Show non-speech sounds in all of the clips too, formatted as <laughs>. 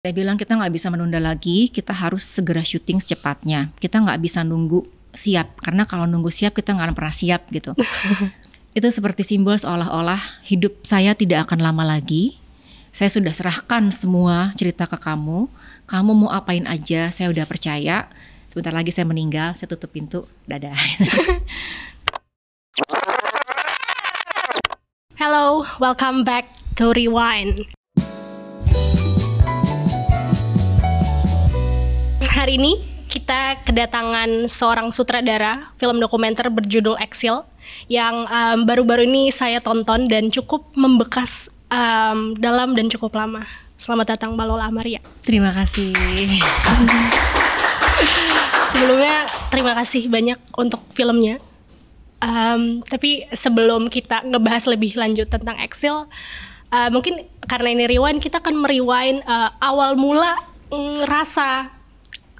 Saya bilang kita nggak bisa menunda lagi, kita harus segera syuting secepatnya. Kita nggak bisa nunggu siap, karena kalau nunggu siap kita nggak pernah siap gitu. <laughs> itu seperti simbol seolah-olah hidup saya tidak akan lama lagi. Saya sudah serahkan semua cerita ke kamu. Kamu mau apain aja, saya udah percaya. Sebentar lagi saya meninggal, saya tutup pintu, dadah. <laughs> Hello, welcome back to Rewind. hari ini kita kedatangan seorang sutradara film dokumenter berjudul Exil yang ehm, baru-baru um, ini saya tonton dan cukup membekas um, dalam dan cukup lama. Selamat datang Mbak Lola Amaria. Terima kasih. Sebelumnya terima kasih banyak untuk filmnya. Um, tapi sebelum kita ngebahas lebih lanjut tentang Exil, uh, mungkin karena ini rewind kita akan meriwain uh, eh, awal mula mm, rasa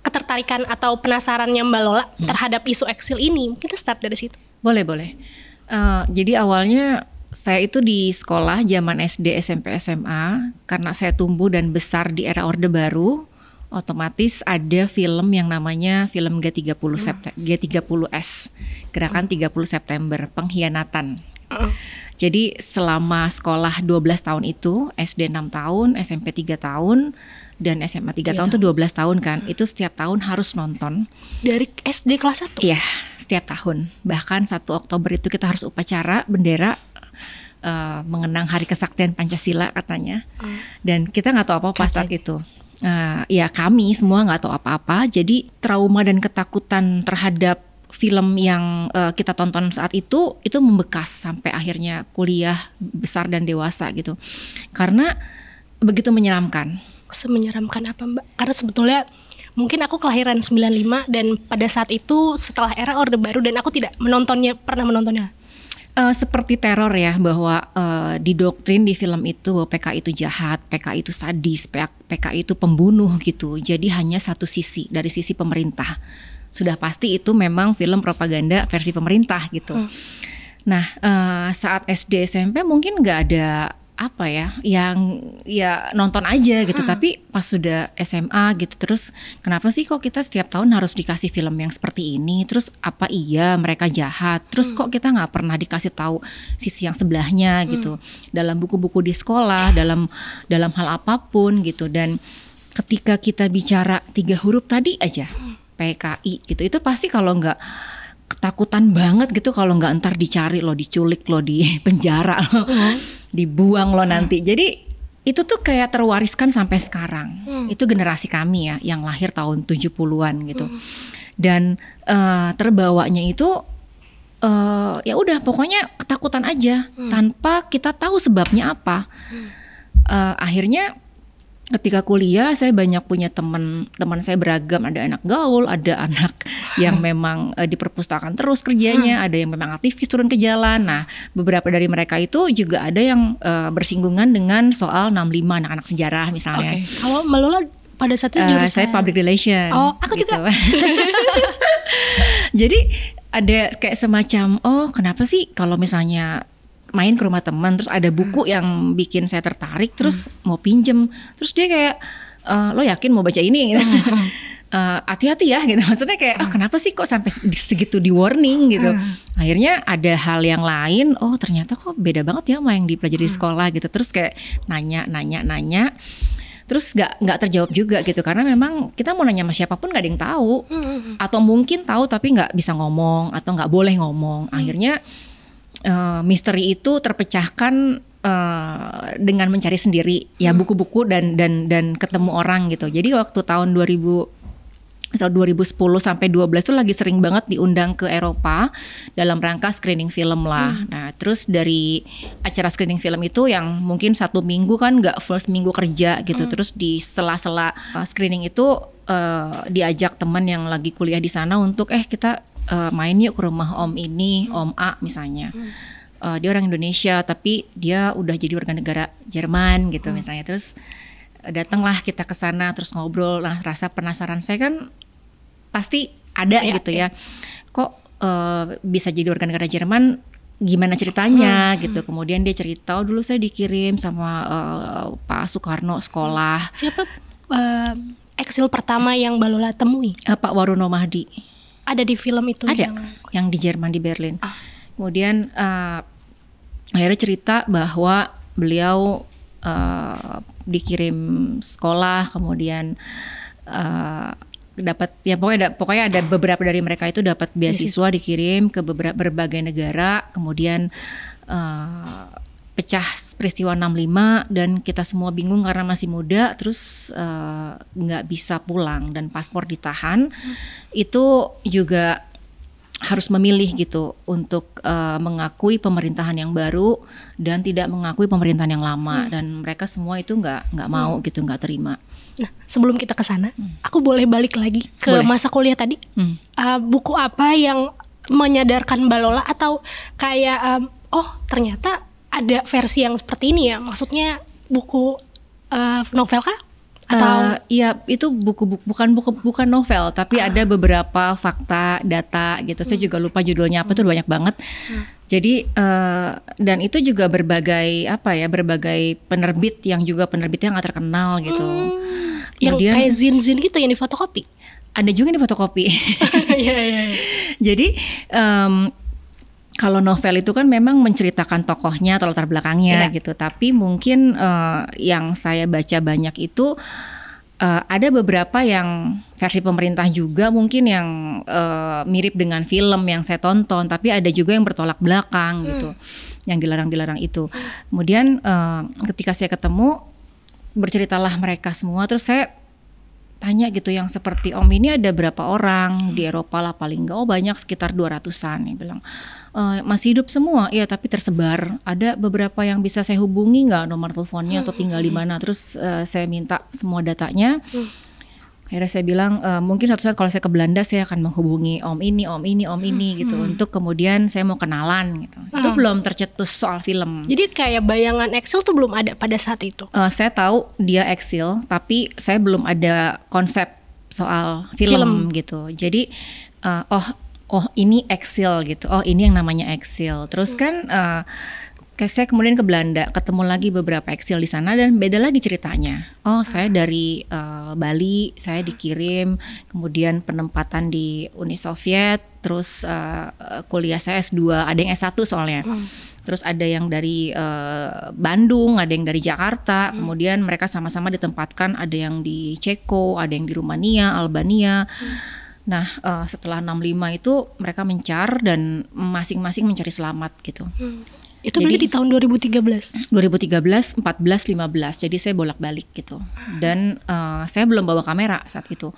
ketertarikan atau penasarannya Mbak Lola hmm. terhadap isu eksil ini? Kita start dari situ. Boleh, boleh. Uh, jadi awalnya saya itu di sekolah zaman SD, SMP, SMA karena saya tumbuh dan besar di era Orde Baru, otomatis ada film yang namanya film G30 September, G30S, Gerakan 30 hmm. September, pengkhianatan. Hmm. Jadi selama sekolah 12 tahun itu, SD 6 tahun, SMP 3 tahun, dan SMA 3 iya, tahun, itu dua 12 tahun kan. Hmm. Itu setiap tahun harus nonton. Dari SD kelas 1? Iya, setiap tahun. Bahkan 1 Oktober itu kita harus upacara bendera uh, mengenang Hari Kesaktian Pancasila katanya. Hmm. Dan kita nggak tahu apa pas saat itu. Uh, ya kami semua nggak tahu apa-apa. Jadi trauma dan ketakutan terhadap film yang uh, kita tonton saat itu itu membekas sampai akhirnya kuliah besar dan dewasa gitu. Karena begitu menyeramkan semenyeramkan apa Mbak? Karena sebetulnya mungkin aku kelahiran 95 dan pada saat itu setelah era Orde Baru dan aku tidak menontonnya pernah menontonnya. Uh, seperti teror ya bahwa uh, di doktrin di film itu bahwa PK itu jahat, PK itu sadis, PK itu pembunuh gitu. Jadi hanya satu sisi dari sisi pemerintah. Sudah pasti itu memang film propaganda versi pemerintah gitu. Hmm. Nah, uh, saat SD SMP mungkin nggak ada apa ya yang ya nonton aja gitu hmm. tapi pas sudah SMA gitu terus kenapa sih kok kita setiap tahun harus dikasih film yang seperti ini terus apa iya mereka jahat terus hmm. kok kita nggak pernah dikasih tahu sisi yang sebelahnya gitu hmm. dalam buku-buku di sekolah dalam dalam hal apapun gitu dan ketika kita bicara tiga huruf tadi aja mm. PKI gitu itu pasti kalau nggak ketakutan banget gitu kalau nggak entar dicari lo diculik lo di <laughs> penjara lo hmm. dibuang lo hmm. nanti jadi itu tuh kayak terwariskan sampai sekarang hmm. itu generasi kami ya yang lahir tahun 70-an gitu hmm. dan uh, terbawanya itu uh, ya udah pokoknya ketakutan aja hmm. tanpa kita tahu sebabnya apa hmm. uh, akhirnya ketika kuliah saya banyak punya teman teman saya beragam ada anak gaul ada <laughs> anak yang hmm. memang uh, eh, di perpustakaan terus kerjanya hmm. ada yang memang aktif turun ke jalan nah beberapa dari mereka itu juga ada yang uh, bersinggungan dengan soal 65 anak-anak sejarah misalnya okay. kalau melulu pada satu eh, jurusan uh, saya public relation oh aku gitu. juga <laughs> jadi ada kayak semacam oh kenapa sih kalau misalnya main ke rumah teman terus ada buku hmm. yang bikin saya tertarik terus hmm. mau pinjem terus dia kayak e, lo yakin mau baca ini gitu hmm. <laughs> eh, hati-hati uh, ya gitu maksudnya kayak oh, kenapa sih kok sampai segitu di warning gitu akhirnya ada hal yang lain oh ternyata kok beda banget ya sama yang dipelajari di sekolah gitu terus kayak nanya nanya nanya terus nggak nggak terjawab juga gitu karena memang kita mau nanya sama siapapun nggak ada yang tahu atau mungkin tahu tapi nggak bisa ngomong atau nggak boleh ngomong akhirnya uh, misteri itu terpecahkan uh, dengan mencari sendiri ya hmm. buku-buku dan dan dan ketemu orang gitu. Jadi waktu tahun 2000 atau 2010 sampai 12 itu lagi sering banget diundang ke Eropa dalam rangka screening film lah. Hmm. Nah, terus dari acara screening film itu yang mungkin satu minggu kan nggak first minggu kerja gitu. Hmm. Terus di sela-sela eh, screening itu uh, diajak teman yang lagi kuliah di sana untuk eh kita uh, main yuk ke rumah om ini, hmm. om A misalnya. Hmm. Uh, dia orang Indonesia tapi dia udah jadi warga negara Jerman gitu hmm. misalnya. Terus eh, datanglah kita ke sana terus ngobrol. Nah, rasa penasaran saya kan pasti ada ya, gitu ya. ya. Kok uh, bisa jadi warga negara Jerman gimana ceritanya hmm, hmm. gitu. Kemudian dia cerita, oh, dulu saya dikirim sama uh, Pak Soekarno sekolah. Siapa uh, eksil pertama yang Balola temui? Uh, Pak Waruno Mahdi ada di film itu ada yang, yang di Jerman di Berlin ah. kemudian uh, akhirnya cerita bahwa beliau uh, dikirim sekolah kemudian uh, dapat ya pokoknya ada, pokoknya ada beberapa dari mereka itu dapat beasiswa dikirim ke beberapa berbagai negara kemudian pecah peristiwa 65 dan kita semua bingung karena masih muda terus eh, nggak uh, bisa pulang dan paspor ditahan hmm. itu juga harus memilih gitu untuk uh, mengakui pemerintahan yang baru dan tidak mengakui pemerintahan yang lama hmm. dan mereka semua itu nggak nggak mau hmm. gitu nggak terima. Nah sebelum kita ke sana, hmm. aku boleh balik lagi ke boleh. masa kuliah tadi. Hmm. Uh, buku apa yang menyadarkan Balola atau kayak um, oh ternyata ada versi yang seperti ini ya? Maksudnya buku uh, novel kah? atau uh, ya itu buku, buku bukan buku bukan novel tapi uh. ada beberapa fakta data gitu hmm. saya juga lupa judulnya apa tuh banyak banget hmm. jadi uh, dan itu juga berbagai apa ya berbagai penerbit yang juga penerbitnya nggak terkenal gitu hmm. Nah, yang dia kayak zin zin gitu yang di fotokopi ada juga yang fotokopi <laughs> yeah, yeah, yeah. jadi um, kalau novel itu kan memang menceritakan tokohnya atau latar belakangnya yeah. gitu, tapi mungkin uh, yang saya baca banyak itu uh, ada beberapa yang versi pemerintah juga mungkin yang uh, mirip dengan film yang saya tonton, tapi ada juga yang bertolak belakang hmm. gitu, yang dilarang-dilarang itu. Kemudian uh, ketika saya ketemu berceritalah mereka semua, terus saya tanya gitu yang seperti Om ini ada berapa orang hmm. di Eropa lah paling enggak oh banyak sekitar 200-an nih bilang e, masih hidup semua iya tapi tersebar ada beberapa yang bisa saya hubungi nggak nomor teleponnya atau hmm, tinggal di hmm, mana terus uh, saya minta semua datanya hmm akhirnya saya bilang e, mungkin suatu saat kalau saya ke Belanda saya akan menghubungi om ini om ini om ini hmm. gitu hmm. untuk kemudian saya mau kenalan gitu hmm. itu belum tercetus soal film jadi kayak bayangan Excel tuh belum ada pada saat itu uh, saya tahu dia Excel tapi saya belum ada konsep soal film, film. gitu jadi uh, oh oh ini Excel gitu oh ini yang namanya Excel terus hmm. kan uh, saya kemudian ke Belanda, ketemu lagi beberapa eksil di sana dan beda lagi ceritanya. Oh, saya ah. dari uh, Bali, saya dikirim, kemudian penempatan di Uni Soviet, terus uh, kuliah saya S2, ada yang S1 soalnya. Hmm. Terus ada yang dari uh, Bandung, ada yang dari Jakarta, hmm. kemudian mereka sama-sama ditempatkan ada yang di Ceko, ada yang di Rumania, Albania. Hmm. Nah, uh, setelah 65 itu mereka mencar dan masing-masing mencari selamat gitu. Hmm. Itu berarti di tahun 2013. 2013, 14, 15. Jadi saya bolak-balik gitu. Ah. Dan uh, saya belum bawa kamera saat itu.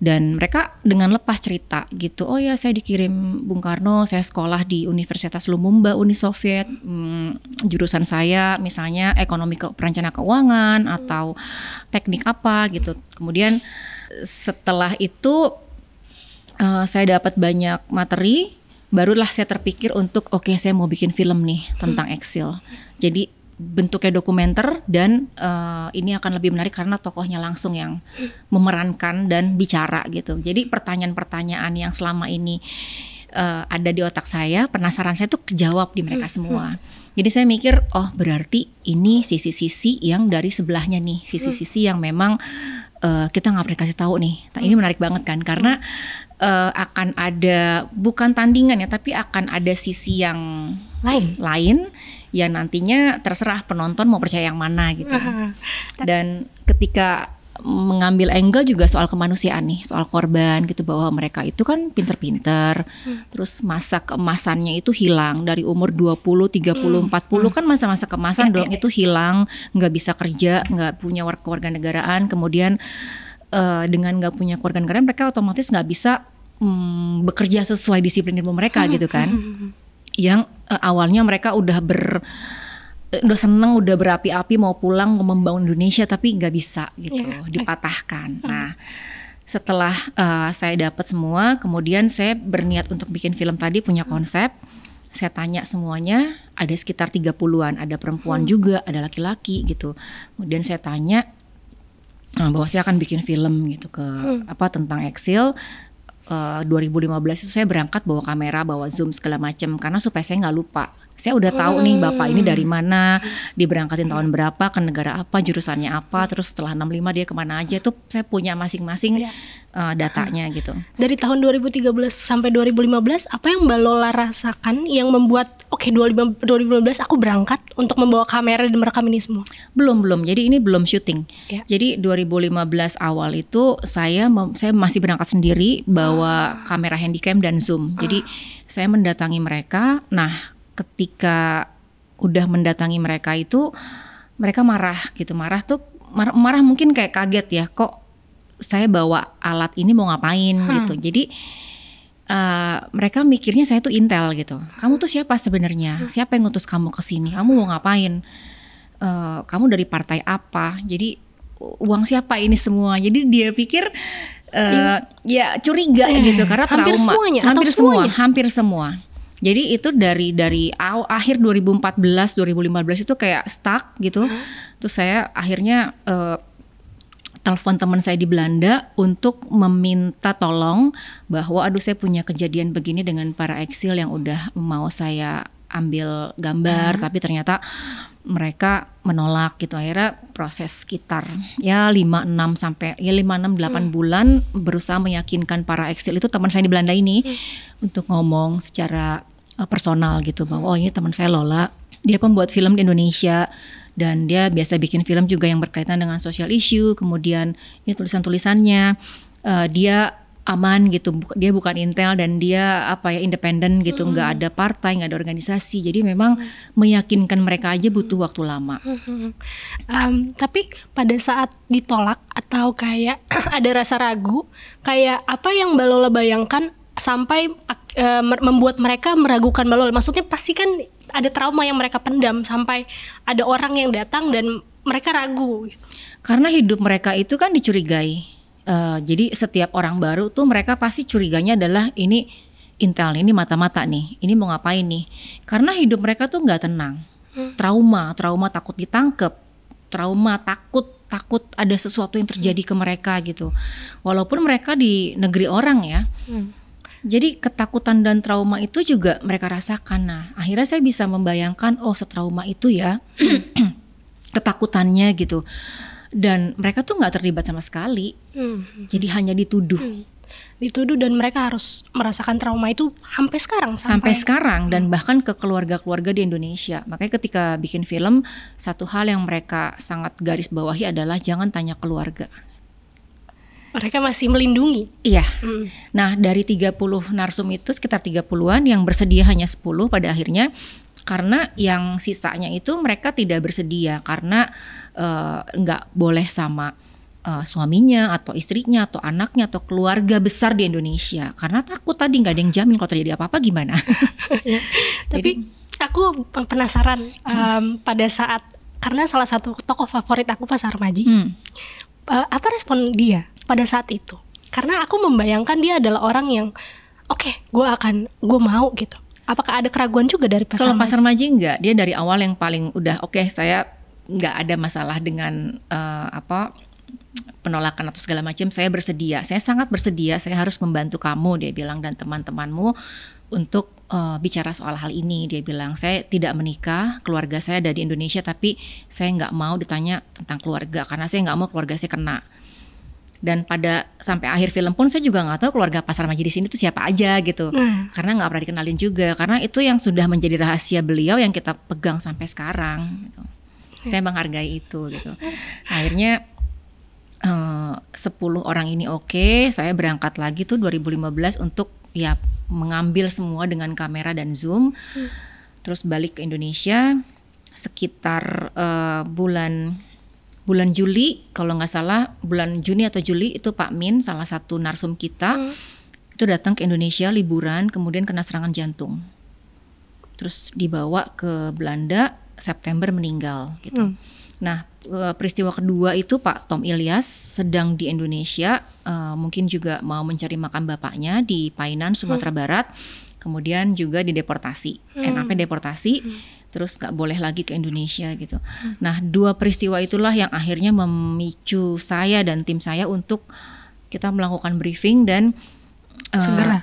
Dan mereka dengan lepas cerita gitu. Oh ya, saya dikirim Bung Karno, saya sekolah di Universitas Lumumba Uni Soviet. Hmm, jurusan saya misalnya ekonomi ke perencana keuangan atau teknik apa gitu. Kemudian setelah itu uh, saya dapat banyak materi barulah saya terpikir untuk oke okay, saya mau bikin film nih tentang hmm. eksil. Jadi bentuknya dokumenter dan uh, ini akan lebih menarik karena tokohnya langsung yang memerankan dan bicara gitu. Jadi pertanyaan-pertanyaan yang selama ini uh, ada di otak saya, penasaran saya tuh kejawab di mereka hmm, semua. Hmm. Jadi saya mikir, oh berarti ini sisi-sisi yang dari sebelahnya nih, sisi-sisi hmm. yang memang uh, kita nggak pernah kasih tahu nih. Nah, ini menarik banget kan karena uh, akan ada bukan tandingan ya, tapi akan ada sisi yang lain, lain yang nantinya terserah penonton mau percaya yang mana gitu. Dan ketika mengambil angle juga soal kemanusiaan nih, soal korban gitu bahwa mereka itu kan pinter-pinter. Hmm. Terus masa keemasannya itu hilang dari umur 20, 30, hmm. 40 hmm. kan masa-masa keemasan ya, dong itu hilang, nggak bisa kerja, nggak punya warga negaraan kemudian uh, dengan nggak punya negaraan mereka otomatis nggak bisa hmm, bekerja sesuai disiplin ilmu mereka hmm, gitu kan. Hmm, hmm. yang uh, awalnya mereka udah ber eh, udah seneng udah berapi-api mau pulang membangun Indonesia tapi nggak bisa gitu yeah. <laughs> dipatahkan. Hmm. Nah setelah uh, saya dapat semua, kemudian saya berniat untuk bikin film tadi punya hmm. konsep. Saya tanya semuanya, ada sekitar 30-an, ada perempuan hmm. juga, ada laki-laki gitu. Kemudian saya tanya bahwa saya akan bikin film gitu ke hmm. apa tentang eksil uh, eh, 2015 itu saya berangkat bawa kamera, bawa zoom segala macam karena supaya saya nggak lupa saya udah tahu nih bapak ini dari hmm. mana, diberangkatin tahun berapa, ke negara apa, jurusannya apa, iya. terus setelah 65 dia kemana aja tuh saya punya masing-masing ya. uh, datanya gitu. Dari tahun 2013 sampai 2015 apa yang Mbak Lola rasakan yang membuat oke okay, 2015 aku berangkat untuk membawa kamera dan merekam ini semua? Belum belum, jadi ini belum syuting. Ya. Jadi 2015 awal itu saya saya masih berangkat sendiri bawa ah. kamera handycam dan zoom. Jadi ah. saya mendatangi mereka, nah ketika udah mendatangi mereka itu mereka marah gitu marah tuh marah, marah mungkin kayak kaget ya kok saya bawa alat ini mau ngapain hmm. gitu jadi uh, mereka mikirnya saya tuh intel gitu kamu tuh siapa sebenarnya siapa yang ngutus kamu ke sini kamu mau ngapain uh, kamu dari partai apa jadi uang siapa ini semua jadi dia pikir uh, ya curiga gitu karena hampir trauma semuanya, hampir atau semua semuanya? hampir semua jadi itu dari dari aw, akhir 2014 2015 itu kayak stuck gitu. Huh? Terus saya akhirnya uh, telepon teman saya di Belanda untuk meminta tolong bahwa aduh saya punya kejadian begini dengan para eksil yang udah mau saya ambil gambar hmm. tapi ternyata mereka menolak gitu akhirnya proses sekitar ya 5 6 sampai ya 5 6 8 hmm. bulan berusaha meyakinkan para eksil itu teman saya di Belanda ini hmm. untuk ngomong secara Eh, personal gitu bahwa oh ini teman saya Lola, dia pembuat film di Indonesia dan dia biasa bikin film juga yang berkaitan dengan social issue, kemudian ini tulisan-tulisannya uh, dia aman gitu dia bukan intel dan dia apa ya independen gitu nggak mm -hmm. ada partai nggak ada organisasi jadi memang meyakinkan mereka aja butuh waktu lama um, tapi pada saat ditolak atau kayak <clears throat> ada rasa ragu kayak apa yang mbak bayangkan sampai uh, membuat mereka meragukan balol. Maksudnya pasti kan ada trauma yang mereka pendam sampai ada orang yang datang dan mereka ragu. Gitu. Karena hidup mereka itu kan dicurigai. Uh, jadi setiap orang baru tuh mereka pasti curiganya adalah ini intel ini mata-mata nih, ini mau ngapain nih? Karena hidup mereka tuh nggak tenang, hmm. trauma, trauma takut ditangkep, trauma takut takut ada sesuatu yang terjadi hmm. ke mereka gitu. Walaupun mereka di negeri orang ya. Hmm jadi ketakutan dan trauma itu juga mereka rasakan. Nah, akhirnya saya bisa membayangkan oh setrauma itu ya <clears throat> ketakutannya gitu. Dan mereka tuh nggak terlibat sama sekali. Hmm. Jadi hanya dituduh. Hmm. Dituduh dan mereka harus merasakan trauma itu sampai sekarang sampai, sampai sekarang dan bahkan ke keluarga-keluarga di Indonesia. Makanya ketika bikin film, satu hal yang mereka sangat garis bawahi adalah jangan tanya keluarga mereka masih melindungi. Iya. Hmm. Nah, dari 30 narsum itu sekitar 30-an yang bersedia hanya 10 pada akhirnya karena yang sisanya itu mereka tidak bersedia karena eh, nggak uh, boleh sama uh, suaminya atau istrinya atau anaknya atau keluarga besar di Indonesia karena takut tadi nggak ada yang jamin kalau terjadi apa-apa gimana. <laughs> Tapi Jadi, aku penasaran hmm. um, pada saat karena salah satu tokoh favorit aku Pasar Maji. Hmm. Uh, apa respon dia pada saat itu karena aku membayangkan dia adalah orang yang oke okay, gue akan gue mau gitu apakah ada keraguan juga dari pasar kalau pasar maji enggak dia dari awal yang paling udah oke okay, saya nggak ada masalah dengan uh, apa penolakan atau segala macam saya bersedia saya sangat bersedia saya harus membantu kamu dia bilang dan teman-temanmu untuk uh, bicara soal hal ini dia bilang saya tidak menikah keluarga saya ada di Indonesia tapi saya nggak mau ditanya tentang keluarga karena saya nggak mau keluarga saya kena dan pada sampai akhir film pun saya juga nggak tahu keluarga pasar majelis ini tuh siapa aja gitu hmm. karena nggak pernah dikenalin juga karena itu yang sudah menjadi rahasia beliau yang kita pegang sampai sekarang gitu. Hmm. saya menghargai itu gitu akhirnya eh, uh, 10 orang ini oke okay, saya berangkat lagi tuh 2015 untuk ya mengambil semua dengan kamera dan zoom hmm. terus balik ke Indonesia sekitar uh, bulan bulan Juli kalau nggak salah bulan Juni atau Juli itu Pak Min salah satu narsum kita hmm. itu datang ke Indonesia liburan kemudian kena serangan jantung terus dibawa ke Belanda September meninggal gitu. Hmm. Nah e, peristiwa kedua itu Pak Tom Ilyas sedang di Indonesia uh, mungkin juga mau mencari makam bapaknya di Painan Sumatera hmm. Barat kemudian juga dideportasi eh, hmm. NAP deportasi hmm terus nggak boleh lagi ke Indonesia gitu. Hmm. Nah, dua peristiwa itulah yang akhirnya memicu saya dan tim saya untuk kita melakukan briefing dan eh, segera. Uh,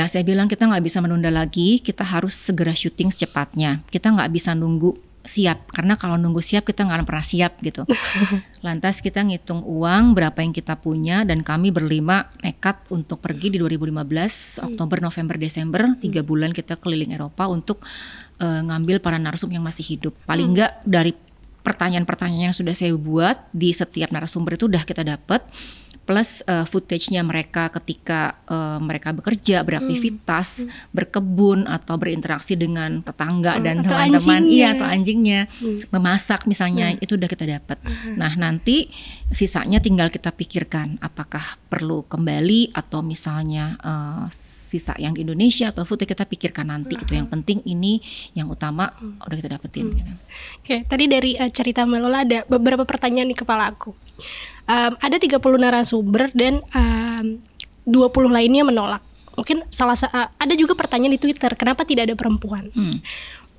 ya, saya bilang kita nggak bisa menunda lagi, kita harus segera syuting secepatnya. Kita nggak bisa nunggu siap karena kalau nunggu siap kita nggak pernah siap gitu. <laughs> Lantas kita ngitung uang berapa yang kita punya dan kami berlima nekat untuk pergi di 2015 iya. Oktober November Desember tiga hmm. bulan kita keliling Eropa untuk uh, ngambil para narsum yang masih hidup. Paling enggak hmm. dari pertanyaan-pertanyaan yang sudah saya buat di setiap narasumber itu udah kita dapat plus uh, footage-nya mereka ketika uh, mereka bekerja, beraktivitas, hmm. berkebun atau berinteraksi dengan tetangga hmm, dan teman-teman, iya atau anjingnya, hmm. memasak misalnya hmm. itu udah kita dapat. Hmm. Nah nanti sisanya tinggal kita pikirkan apakah perlu kembali atau misalnya uh, sisa yang Indonesia atau food kita pikirkan nanti itu Yang penting ini yang utama hmm. udah kita dapetin. Hmm. Gitu. Oke, okay, tadi dari uh, cerita Melola ada beberapa pertanyaan di kepala aku. Um, ada 30 narasumber dan um, 20 lainnya menolak. Mungkin salah uh, ada juga pertanyaan di Twitter, kenapa tidak ada perempuan? Hmm.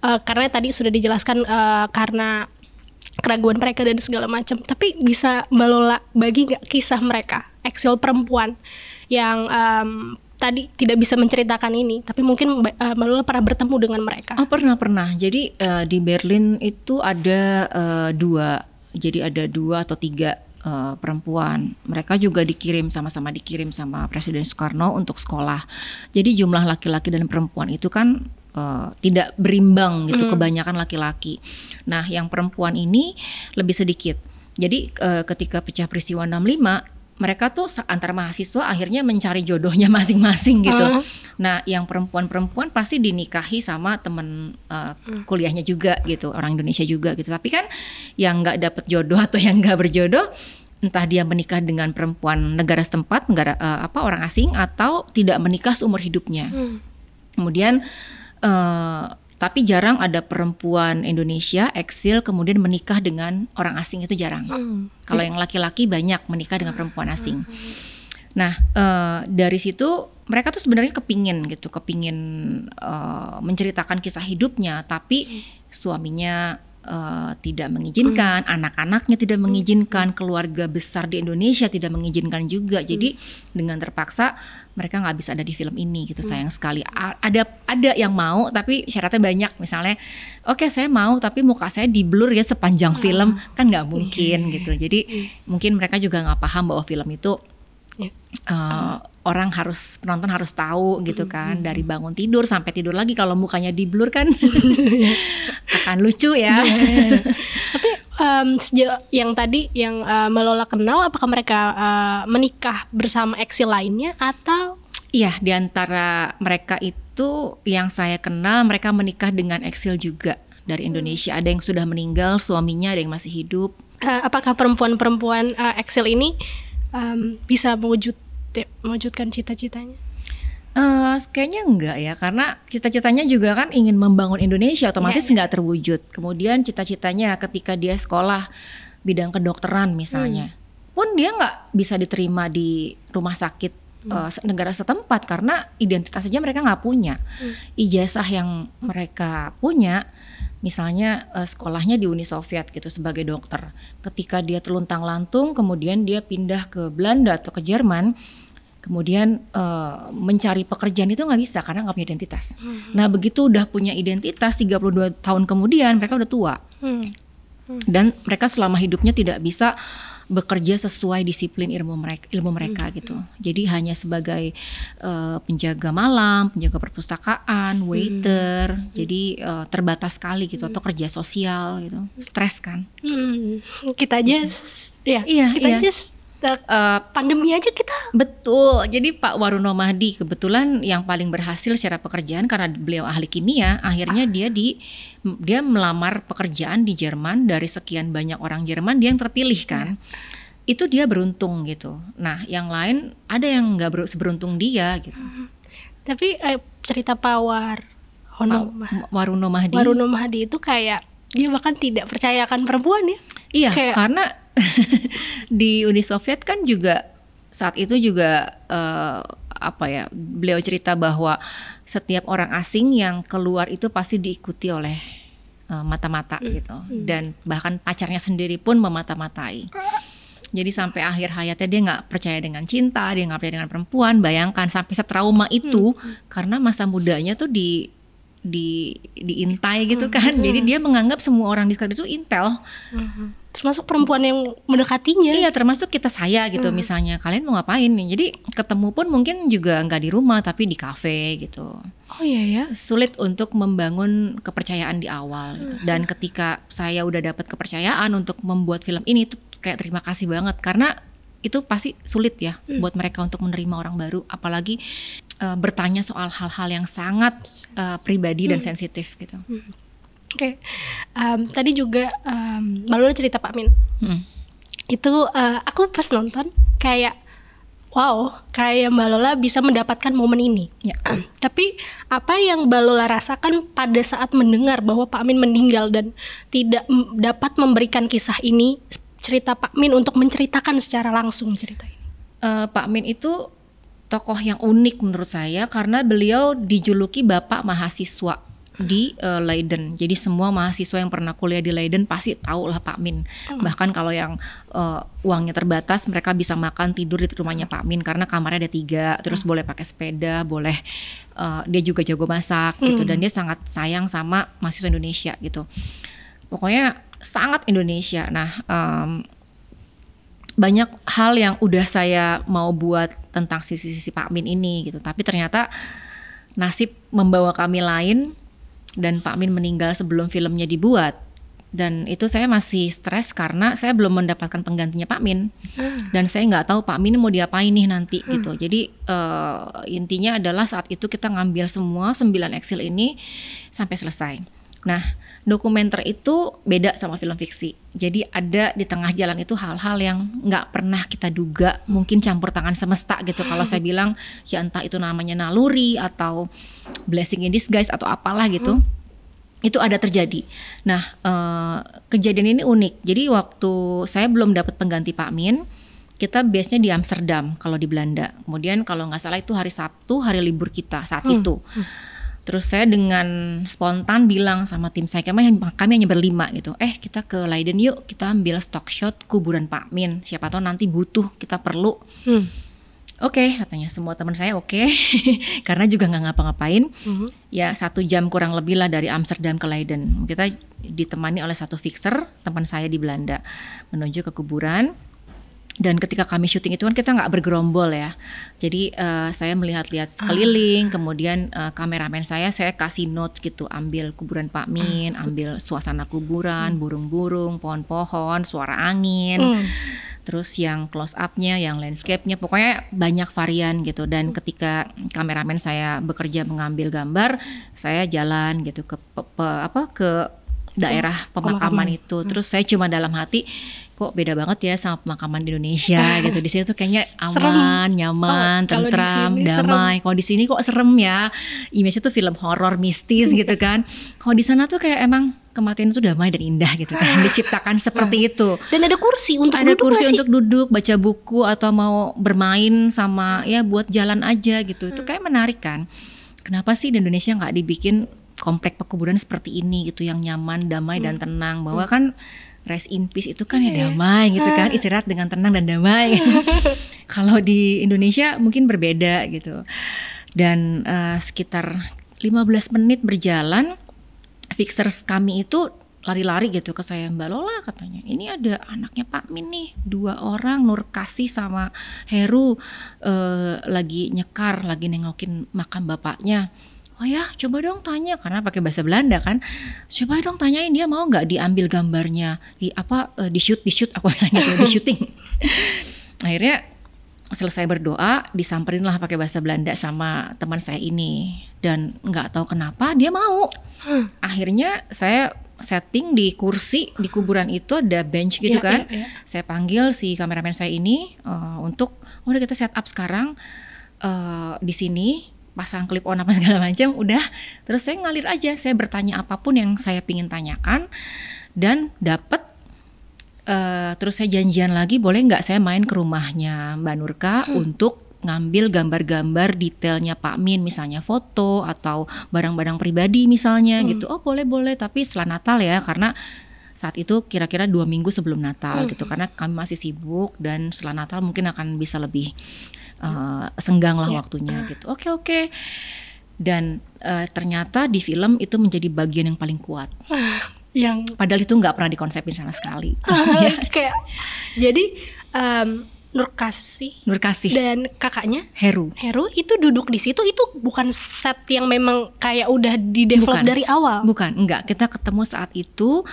Uh, karena tadi sudah dijelaskan uh, karena keraguan mereka dan segala macam. Tapi bisa Mbak Lola bagi nggak kisah mereka, eksil perempuan yang um, tadi tidak bisa menceritakan ini, tapi mungkin uh, eh, Malula pernah bertemu dengan mereka. Oh pernah pernah. Jadi uh, di Berlin itu ada uh, dua, jadi ada dua atau tiga uh, perempuan. Mereka juga dikirim sama-sama dikirim sama Presiden Soekarno untuk sekolah. Jadi jumlah laki-laki dan perempuan itu kan Uh, tidak berimbang gitu mm. kebanyakan laki-laki. Nah, yang perempuan ini lebih sedikit. Jadi uh, ketika pecah peristiwa 65 mereka tuh antar mahasiswa akhirnya mencari jodohnya <laughs> masing-masing gitu. Uh. Nah, yang perempuan-perempuan pasti dinikahi sama temen uh, kuliahnya juga gitu, orang Indonesia juga gitu. Tapi kan yang nggak dapet jodoh atau yang nggak berjodoh, entah dia menikah dengan perempuan negara setempat, negara uh, apa orang asing atau tidak menikah seumur hidupnya. Hmm. Kemudian uh, tapi jarang ada perempuan Indonesia eksil kemudian menikah dengan orang asing itu jarang. Hmm. Kalau yang laki-laki banyak menikah dengan perempuan asing. Hmm. Nah, uh, dari situ mereka tuh sebenarnya kepingin gitu, kepingin uh, menceritakan kisah hidupnya, tapi hmm. suaminya uh, tidak mengizinkan, hmm. anak-anaknya tidak hmm. mengizinkan, keluarga besar di Indonesia tidak mengizinkan juga. Hmm. Jadi dengan terpaksa mereka nggak bisa ada di film ini gitu. Hmm. Sayang sekali. A ada ada yang mau tapi syaratnya banyak. Misalnya, oke okay, saya mau tapi muka saya di blur ya sepanjang film kan nggak iya, mungkin iya, gitu. Iya. Jadi mungkin mereka juga nggak paham bahwa film itu yeah. Iya. uh, orang harus penonton harus tahu gitu kan hmm dari bangun tidur sampai tidur lagi kalau mukanya di blur kan <laughs> iya. akan lucu ya iya. <laughs> tapi um, sejauh yang tadi yang uh, Melola kenal apakah mereka uh, menikah bersama eksil lainnya atau Iya, di antara mereka itu yang saya kenal mereka menikah dengan eksil juga dari hmm. Indonesia. Ada yang sudah meninggal suaminya, ada yang masih hidup. Uh, apakah perempuan-perempuan uh, eksil ini um, bisa mewujud mewujudkan cita-citanya? Uh, kayaknya enggak ya, karena cita-citanya juga kan ingin membangun Indonesia, otomatis yeah, yeah. enggak terwujud. Kemudian cita-citanya ketika dia sekolah bidang kedokteran misalnya, hmm. pun dia enggak bisa diterima di rumah sakit uh, negara setempat karena identitas saja mereka enggak punya hmm. ijazah yang mereka punya misalnya uh, sekolahnya di Uni Soviet gitu sebagai dokter. Ketika dia terluntang lantung, kemudian dia pindah ke Belanda atau ke Jerman, kemudian uh, mencari pekerjaan itu nggak bisa karena nggak punya identitas. Hmm. Nah begitu udah punya identitas 32 tahun kemudian mereka udah tua. mm Hmm. Dan mereka selama hidupnya tidak bisa bekerja sesuai disiplin ilmu mereka ilmu hmm, mereka hmm. gitu. Jadi hanya sebagai uh, penjaga malam, penjaga perpustakaan, hmm. waiter. Hmm. Jadi uh, terbatas sekali gitu atau hmm. kerja sosial gitu. Stres kan. Hmm. Kita aja gitu. ya. Iya, kita iya. aja uh, pandemi aja kita. Betul. Jadi Pak Waruno Mahdi kebetulan yang paling berhasil secara pekerjaan karena beliau ahli kimia, akhirnya ah. dia di dia melamar pekerjaan di Jerman dari sekian banyak orang Jerman dia yang terpilih kan. Hmm itu dia beruntung gitu. Nah, yang lain ada yang nggak ber seberuntung dia gitu. Hmm. Tapi eh, cerita Pawar Hono pa Waruno Mahdi. Waruno Mahdi itu kayak dia bahkan tidak percayakan perempuan ya. Iya, kayak, karena <laughs> di Uni Soviet kan juga saat itu juga uh, apa ya beliau cerita bahwa setiap orang asing yang keluar itu pasti diikuti oleh eh, mata-mata hmm. gitu hmm. dan bahkan pacarnya sendiri pun memata-matai jadi sampai akhir hayatnya dia nggak percaya dengan cinta dia nggak percaya dengan perempuan bayangkan sampai setrauma itu hmm. karena masa mudanya tuh di di diintai gitu kan. kan. Hmm. Jadi dia menganggap semua orang di sekitar itu intel. Hmm. Termasuk perempuan yang mendekatinya. Iya, termasuk kita saya gitu hmm. misalnya. Kalian mau ngapain nih? Jadi ketemu pun mungkin juga nggak di rumah tapi di kafe gitu. Oh iya ya. Sulit untuk membangun kepercayaan di awal mm Hmm. Dan ketika saya udah dapat kepercayaan untuk membuat film ini itu kayak terima kasih banget karena itu pasti sulit ya hmm. buat mereka untuk menerima orang baru apalagi uh, bertanya soal hal-hal yang sangat uh, pribadi hmm. dan sensitif gitu. Hmm. Oke, okay. um, tadi juga um, malu cerita Pak Min. Hmm. Itu uh, aku pas nonton kayak wow, kayak Mbak Lola bisa mendapatkan momen ini. Ya. <clears throat> Tapi apa yang Mbak Lola rasakan pada saat mendengar bahwa Pak Amin meninggal dan tidak dapat memberikan kisah ini cerita Pak Min untuk menceritakan secara langsung cerita ini? Uh, Pak Min itu tokoh yang unik menurut saya karena beliau dijuluki Bapak Mahasiswa hmm. di uh, Leiden. Jadi semua mahasiswa yang pernah kuliah di Leiden pasti tahu lah Pak Min. Hmm. Bahkan kalau yang uh, uangnya terbatas, mereka bisa makan tidur di rumahnya Pak Min karena kamarnya ada tiga. Terus hmm. boleh pakai sepeda, boleh uh, dia juga jago masak gitu. hmm. gitu. Dan dia sangat sayang sama mahasiswa Indonesia gitu. Pokoknya sangat Indonesia. Nah, um, banyak hal yang udah saya mau buat tentang sisi-sisi Pak Min ini gitu. Tapi ternyata nasib membawa kami lain dan Pak Min meninggal sebelum filmnya dibuat. Dan itu saya masih stres karena saya belum mendapatkan penggantinya Pak Min <gasps> dan saya nggak tahu Pak Min mau diapain nih nanti hmm. gitu. Jadi uh, intinya adalah saat itu kita ngambil semua sembilan eksil ini sampai selesai. Nah dokumenter itu beda sama film fiksi. Jadi ada di tengah jalan itu hal-hal yang nggak pernah kita duga, mungkin campur tangan semesta gitu. Kalau saya bilang ya entah itu namanya naluri atau blessing in disguise atau apalah gitu. Hmm itu ada terjadi. Nah, eh, kejadian ini unik. Jadi waktu saya belum dapat pengganti Pak Min, kita biasanya di Amsterdam kalau di Belanda. Kemudian kalau nggak salah itu hari Sabtu, hari libur kita saat hmm. itu. Hmm. Terus saya dengan spontan bilang sama tim saya, kami hanya, kami hanya berlima gitu. Eh kita ke Leiden yuk, kita ambil stock shot kuburan Pak Min. Siapa tahu nanti butuh, kita perlu. Hmm. Oke, okay, katanya semua teman saya oke, okay. <laughs> karena juga nggak ngapa-ngapain. Mm-hmm. Ya satu jam kurang lebih lah dari Amsterdam ke Leiden. Kita ditemani oleh satu fixer, teman saya di Belanda, menuju ke kuburan dan ketika kami syuting itu kan kita nggak bergerombol ya jadi uh, saya melihat-lihat ah. sekeliling ah. kemudian uh, kameramen saya saya kasih notes gitu ambil kuburan Pak ah. Min ah. ambil suasana kuburan hmm. burung-burung pohon-pohon suara angin hmm. terus yang close upnya yang landscape-nya pokoknya banyak varian gitu dan hmm. ketika kameramen saya bekerja mengambil gambar saya jalan gitu ke pe, pe, apa ke daerah pemakaman, pemakaman itu terus saya cuma dalam hati kok beda banget ya sama pemakaman di Indonesia ah, gitu. Di sini tuh kayaknya aman, serem. nyaman, oh, tentram, damai. Kalau di sini kok serem ya. Image tuh film horor mistis <laughs> gitu kan. Kalau di sana tuh kayak emang kematian itu damai dan indah gitu kan diciptakan seperti ah. itu dan ada kursi untuk ada duduk kursi untuk duduk baca buku atau mau bermain sama ah. ya buat jalan aja gitu hmm. itu kayak menarik kan kenapa sih di Indonesia nggak dibikin komplek pekuburan seperti ini gitu yang nyaman damai hmm. dan tenang bahwa hmm. kan rest in peace itu kan ya iya, iya. damai gitu kan ah. istirahat dengan tenang dan damai <laughs> kalau di Indonesia mungkin berbeda gitu dan uh, sekitar 15 menit berjalan fixers kami itu lari-lari gitu ke saya Mbak Lola katanya ini ada anaknya Pak Min nih dua orang Nur Kasih sama Heru eh, lagi nyekar lagi nengokin makam bapaknya oh ya coba dong tanya karena pakai bahasa Belanda kan coba dong tanyain dia mau nggak diambil gambarnya di apa uh, eh, di shoot di shoot aku bilang gitu di shooting. <laughs> akhirnya selesai berdoa disamperin lah pakai bahasa Belanda sama teman saya ini dan nggak tahu kenapa dia mau akhirnya saya setting di kursi di kuburan itu ada bench gitu yeah, kan yeah, yeah. saya panggil si kameramen saya ini uh, untuk udah kita set up sekarang uh, di sini pasang clip on apa <laughs> segala macam udah terus saya ngalir aja saya bertanya apapun yang saya pingin tanyakan dan dapat uh, eh, terus saya janjian lagi boleh nggak saya main ke rumahnya Mbak Nurka hmm. untuk ngambil gambar-gambar detailnya Pak Min misalnya foto atau barang-barang pribadi misalnya hmm. gitu oh boleh boleh tapi setelah Natal ya karena saat itu kira-kira dua minggu sebelum Natal hmm. gitu karena kami masih sibuk dan setelah Natal mungkin akan bisa lebih uh, senggang lah yeah. waktunya ah. gitu oke okay, oke okay. dan uh, ternyata di film itu menjadi bagian yang paling kuat <sighs> yang padahal itu nggak pernah dikonsepin sama sekali uh, <laughs> <laughs> ya. kayak jadi um, Nurkasih. Nurkasih. Dan kakaknya Heru. Heru itu duduk di situ itu bukan set yang memang kayak udah di develop bukan. dari awal. Bukan, enggak. Kita ketemu saat itu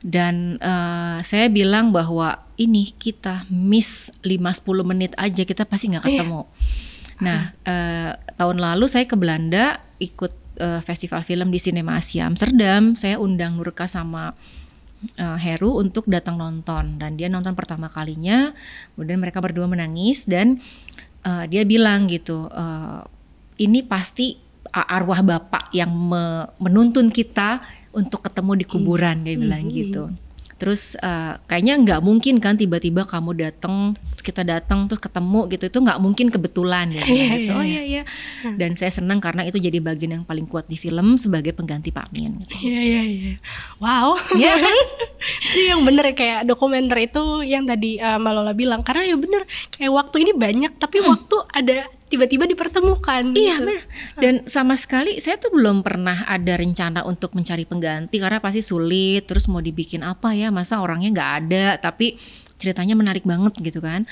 dan uh, saya bilang bahwa ini kita miss lima sepuluh menit aja kita pasti nggak iya. ketemu. iya. Nah, uh, tahun lalu saya ke Belanda ikut uh, festival film di Cinema Asia Amsterdam. Saya undang Nurka sama uh, Heru untuk datang nonton dan dia nonton pertama kalinya kemudian mereka berdua menangis dan uh, dia bilang gitu uh, ini pasti arwah bapak yang me menuntun kita untuk ketemu di kuburan dia mm-hmm. bilang -hmm. gitu mm-hmm. terus uh, kayaknya nggak mungkin kan tiba-tiba kamu datang kita datang terus ketemu gitu itu nggak mungkin kebetulan ya, iya, gitu, gitu. oh iya iya, iya. dan saya senang karena itu jadi bagian yang paling kuat di film sebagai pengganti Pak Min gitu. iya iya iya wow iya kan <laughs> itu yang bener ya kayak dokumenter itu yang tadi uh, Mbak Lola bilang karena ya bener kayak waktu ini banyak tapi hmm. waktu ada tiba-tiba dipertemukan. Iya gitu. benar. Dan sama sekali saya tuh belum pernah ada rencana untuk mencari pengganti karena pasti sulit. Terus mau dibikin apa ya? Masa orangnya nggak ada. Tapi ceritanya menarik banget gitu kan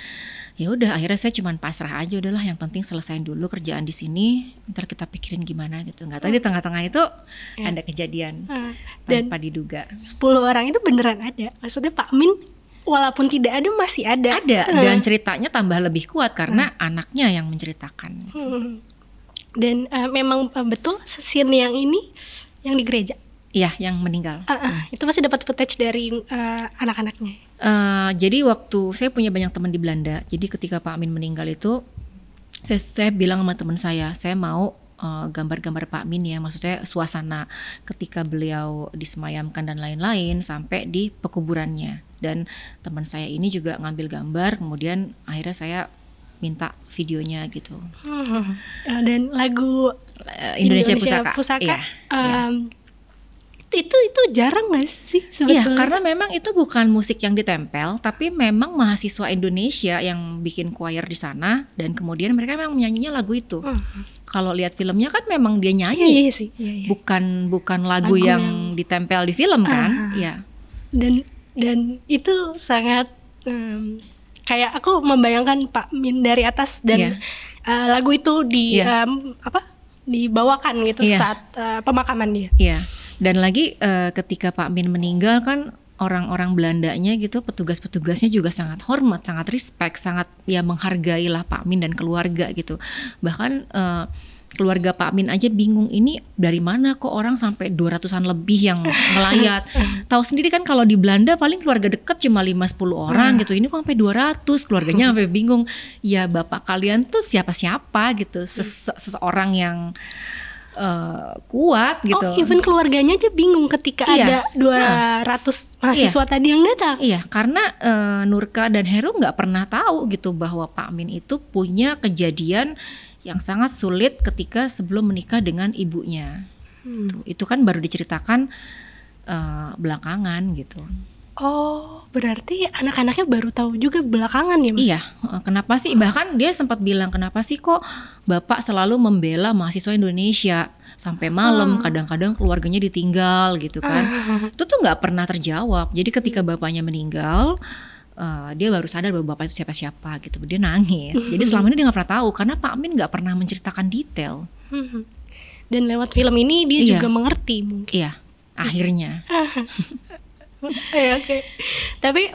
ya udah akhirnya saya cuma pasrah aja udahlah yang penting selesaiin dulu kerjaan di sini ntar kita pikirin gimana gitu nggak tahu di hmm. tengah-tengah itu ya. ada kejadian hmm. tanpa Dan diduga 10 orang itu beneran ada maksudnya Pak Min walaupun tidak ada masih ada ada uh. dan ceritanya tambah lebih kuat karena uh. anaknya yang menceritakan hmm. dan uh, memang uh, betul scene yang ini yang di gereja Iya, yang meninggal. Uh -uh. Hmm. Itu masih dapat footage dari uh, anak-anaknya. Uh, jadi waktu saya punya banyak teman di Belanda. Jadi ketika Pak Amin meninggal itu, saya, saya bilang sama teman saya, saya mau eh, gambar-gambar uh, Pak Amin ya, maksudnya suasana ketika beliau disemayamkan dan lain-lain sampai di pekuburannya. Dan teman saya ini juga ngambil gambar, kemudian akhirnya saya minta videonya gitu. Hmm. Dan lagu Indonesia, Indonesia Pusaka, Pusaka ya, um, itu itu jarang nggak sih iya, sebetulnya? Iya, karena memang itu bukan musik yang ditempel, tapi memang mahasiswa Indonesia yang bikin choir di sana dan kemudian mereka memang menyanyinya lagu itu. Hmm. Kalau lihat filmnya kan memang dia iya, nyanyi. Iya, iya sih. Iya, iya. Bukan bukan lagu, lagu yang, yang ditempel di film kan? Iya. Dan dan itu sangat um, kayak aku membayangkan Pak Min dari atas dan iya. uh, lagu itu di iya. um, apa? dibawakan gitu iya. saat uh, pemakaman dia. Iya. Dan lagi uh, ketika Pak Min meninggal kan orang-orang Belandanya gitu, petugas-petugasnya juga sangat hormat, sangat respect, sangat ya menghargai lah Pak Min dan keluarga gitu. Bahkan uh, keluarga Pak Min aja bingung ini dari mana kok orang sampai 200-an lebih yang ngelayat. Tahu sendiri kan kalau di Belanda paling keluarga deket cuma 5-10 orang gitu. Ini kok sampai 200, keluarganya sampai bingung. Ya bapak kalian tuh siapa-siapa gitu. Ses Seseorang yang uh, kuat oh, gitu. Oh, even keluarganya aja bingung ketika iya. ada 200 nah, mahasiswa iya. tadi yang datang. Iya, karena uh, Nurka dan Heru nggak pernah tahu gitu bahwa Pak Min itu punya kejadian yang sangat sulit ketika sebelum menikah dengan ibunya. Hmm. itu kan baru diceritakan uh, belakangan gitu. Hmm. Oh, berarti anak-anaknya baru tahu juga belakangan ya, Mas? Iya. Kenapa sih? Bahkan dia sempat bilang, "Kenapa sih kok Bapak selalu membela mahasiswa Indonesia sampai ah. malam, kadang-kadang keluarganya ditinggal gitu kan?" Ah. Itu tuh nggak pernah terjawab. Jadi ketika bapaknya meninggal, Uh, dia baru sadar bahwa bapak itu siapa-siapa gitu, dia nangis. Hmm. Jadi selama ini dia nggak pernah tahu karena Pak Amin nggak pernah menceritakan detail. Hmm. Dan lewat film ini dia iya. juga mengerti mungkin. Iya, akhirnya. Ah. Oke <laughs> iya, oke. Tapi <clears throat>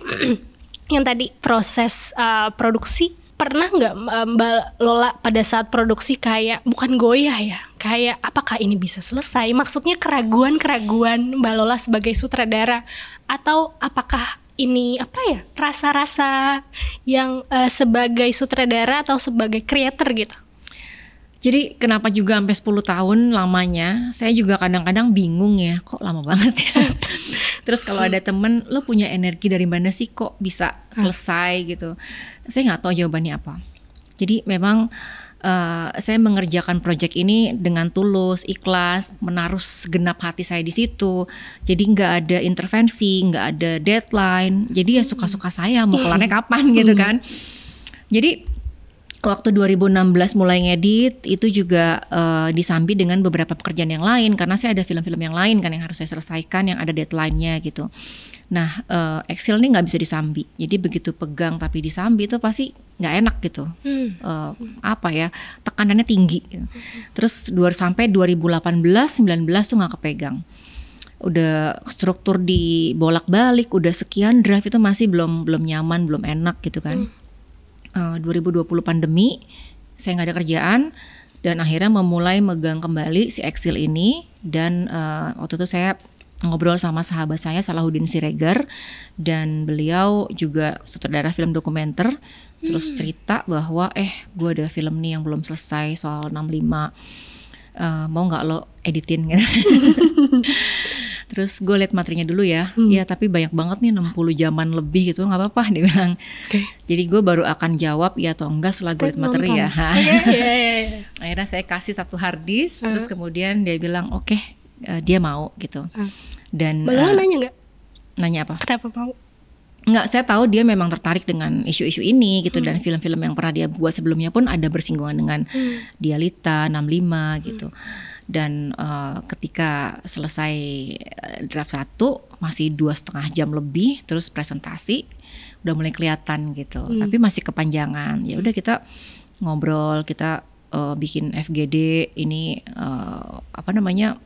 yang tadi proses uh, produksi pernah nggak eh, Mbak Lola pada saat produksi kayak bukan goyah ya kayak apakah ini bisa selesai maksudnya keraguan keraguan Mbak Lola sebagai sutradara atau apakah ini apa ya rasa-rasa yang uh, sebagai sutradara atau sebagai creator gitu jadi kenapa juga sampai 10 tahun lamanya? Saya juga kadang-kadang bingung ya, kok lama banget ya. <laughs> Terus kalau ada temen, lo punya energi dari mana sih kok bisa ah. selesai gitu? Saya nggak tahu jawabannya apa. Jadi memang uh, saya mengerjakan proyek ini dengan tulus, ikhlas, menaruh segenap hati saya di situ. Jadi nggak ada intervensi, nggak ada deadline. Jadi ya hmm. suka-suka saya mau kelarnya <laughs> kapan gitu kan. Jadi waktu 2016 mulai ngedit itu juga uh, disambi dengan beberapa pekerjaan yang lain karena saya ada film-film yang lain kan yang harus saya selesaikan yang ada deadline-nya gitu. Nah, uh, Excel ini nggak bisa disambi. Jadi begitu pegang tapi disambi itu pasti nggak enak gitu. Hmm. Uh, apa ya? Tekanannya tinggi. Gitu. Terus dua, sampai 2018 19 tuh nggak kepegang udah struktur di bolak balik udah sekian draft itu masih belum belum nyaman belum enak gitu kan hmm. Eh, uh, 2020 pandemi saya nggak ada kerjaan dan akhirnya memulai megang kembali si Excel ini dan uh, waktu itu saya ngobrol sama sahabat saya Salahuddin Siregar dan beliau juga sutradara film dokumenter hmm. terus cerita bahwa eh gue ada film nih yang belum selesai soal 65 uh, eh, mau nggak lo editin gitu <laughs> terus gue lihat materinya dulu ya hmm. ya tapi banyak banget nih 60 jaman lebih gitu nggak apa-apa dia bilang okay. jadi gue baru akan jawab ya atau enggak setelah gue lihat materi ya yeah, yeah, yeah. akhirnya saya kasih satu hard disk uh. terus kemudian dia bilang oke okay, uh, eh, dia mau gitu uh. dan malah eh, uh, nanya nggak nanya apa kenapa mau Enggak, saya tahu dia memang tertarik dengan isu-isu ini gitu hmm. dan film-film yang pernah dia buat sebelumnya pun ada bersinggungan dengan hmm. Dialita 65 gitu. Hmm dan uh, ketika selesai eh, draft satu masih dua setengah jam lebih terus presentasi udah mulai kelihatan gitu hmm. tapi masih kepanjangan ya udah kita ngobrol kita uh, bikin FGD ini uh, apa namanya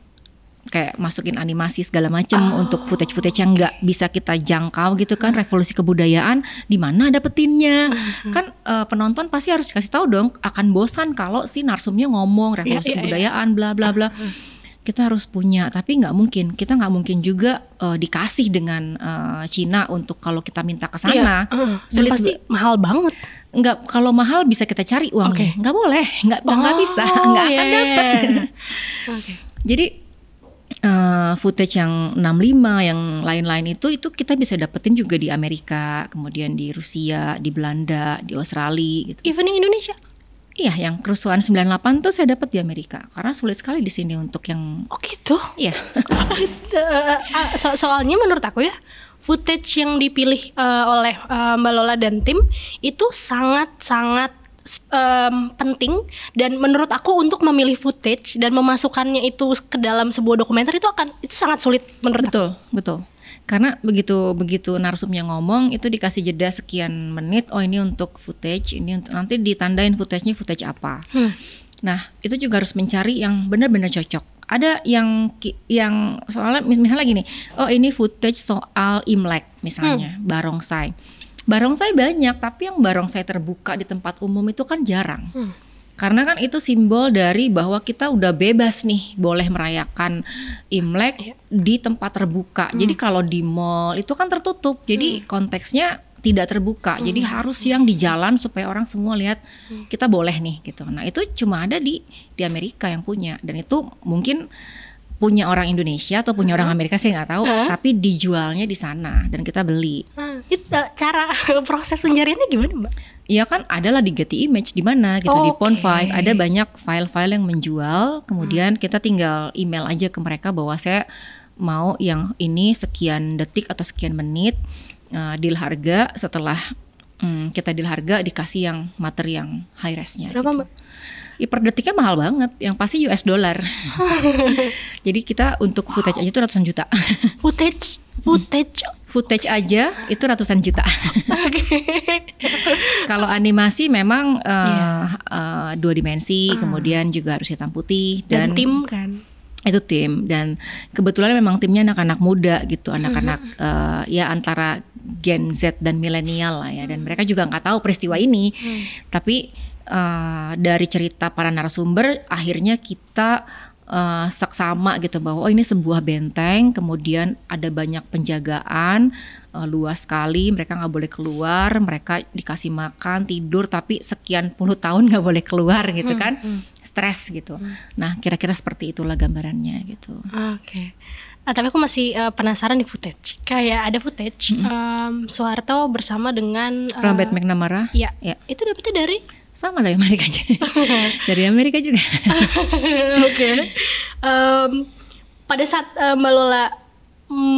kayak masukin animasi segala macam oh. Ah. untuk footage-footage yang nggak bisa kita jangkau gitu kan revolusi kebudayaan di mana dapetinnya mm-hmm. kan uh, penonton pasti harus dikasih tahu dong akan bosan kalau si narsumnya ngomong iya, revolusi yeah, iya. kebudayaan bla bla bla mm. kita harus punya tapi nggak mungkin kita nggak mungkin juga uh, dikasih dengan uh, Cina untuk kalau kita minta ke iya, sana yeah. uh, sulit pasti mahal banget nggak kalau mahal bisa kita cari uangnya okay. nggak boleh nggak nggak oh, bisa <laughs> nggak yeah. akan dapat okay. jadi uh, footage yang 65 yang lain-lain itu itu kita bisa dapetin juga di Amerika, kemudian di Rusia, di Belanda, di Australia gitu. Even yang Indonesia. Iya, yang kerusuhan 98 tuh saya dapat di Amerika karena sulit sekali di sini untuk yang Oh gitu. Iya. <laughs> Eh, ah, so soalnya menurut aku ya, footage yang dipilih uh, oleh uh, Mbak Lola dan tim itu sangat-sangat um, penting dan menurut aku untuk memilih footage dan memasukkannya itu ke dalam sebuah dokumenter itu akan itu sangat sulit menurut betul, aku. Betul, Karena begitu begitu narsumnya ngomong itu dikasih jeda sekian menit, oh ini untuk footage, ini untuk nanti ditandain footage-nya footage apa. Hmm. Nah, itu juga harus mencari yang benar-benar cocok. Ada yang yang soalnya misalnya gini, oh ini footage soal Imlek misalnya, hmm. barongsai barongsai banyak, tapi yang barongsai terbuka di tempat umum itu kan jarang. Hmm. Karena kan itu simbol dari bahwa kita udah bebas nih boleh merayakan Imlek iya. di tempat terbuka. Hmm. Jadi kalau di mall itu kan tertutup. Jadi hmm. konteksnya tidak terbuka. Hmm. Jadi harus hmm. yang di jalan supaya orang semua lihat hmm. kita boleh nih gitu. Nah, itu cuma ada di di Amerika yang punya dan itu mungkin punya orang Indonesia atau punya hmm. orang Amerika saya nggak tahu, hmm. tapi dijualnya di sana dan kita beli. Hmm. itu eh, cara <laughs> proses pencariannya gimana, Mbak? Iya kan adalah di Getty Image di mana gitu okay. di Pond5 ada banyak file-file yang menjual, kemudian hmm. kita tinggal email aja ke mereka bahwa saya mau yang ini sekian detik atau sekian menit uh, deal harga setelah hmm, kita deal harga dikasih yang materi yang high resnya Berapa Berapa gitu. mbak? Ya, per detiknya mahal banget, yang pasti US dollar. <laughs> Jadi kita untuk footage aja itu ratusan juta. <laughs> footage, footage. Footage aja itu ratusan juta. <laughs> Kalau animasi memang uh, eh, yeah. Iya. uh, dua dimensi, uh. kemudian juga harus hitam putih dan, dan tim kan itu tim dan kebetulan memang timnya anak-anak muda gitu anak-anak mm -hmm. uh, ya antara Gen Z dan milenial lah ya dan mereka juga nggak tahu peristiwa ini hmm. tapi uh, dari cerita para narasumber akhirnya kita uh, seksama gitu bahwa oh ini sebuah benteng kemudian ada banyak penjagaan uh, luas sekali mereka nggak boleh keluar mereka dikasih makan tidur tapi sekian puluh tahun nggak boleh keluar gitu hmm, kan Stress hmm. stres gitu hmm. nah kira-kira seperti itulah gambarannya gitu oke okay. Nah, tapi aku masih uh, penasaran di footage. Kayak ada footage mm -hmm. um, Soeharto bersama dengan uh, eh, Robert McNamara. Iya. Ya. Itu dapetnya dari sama dari Amerika aja. <laughs> dari Amerika juga. <laughs> Oke. okay. Um, pada saat uh, Mbak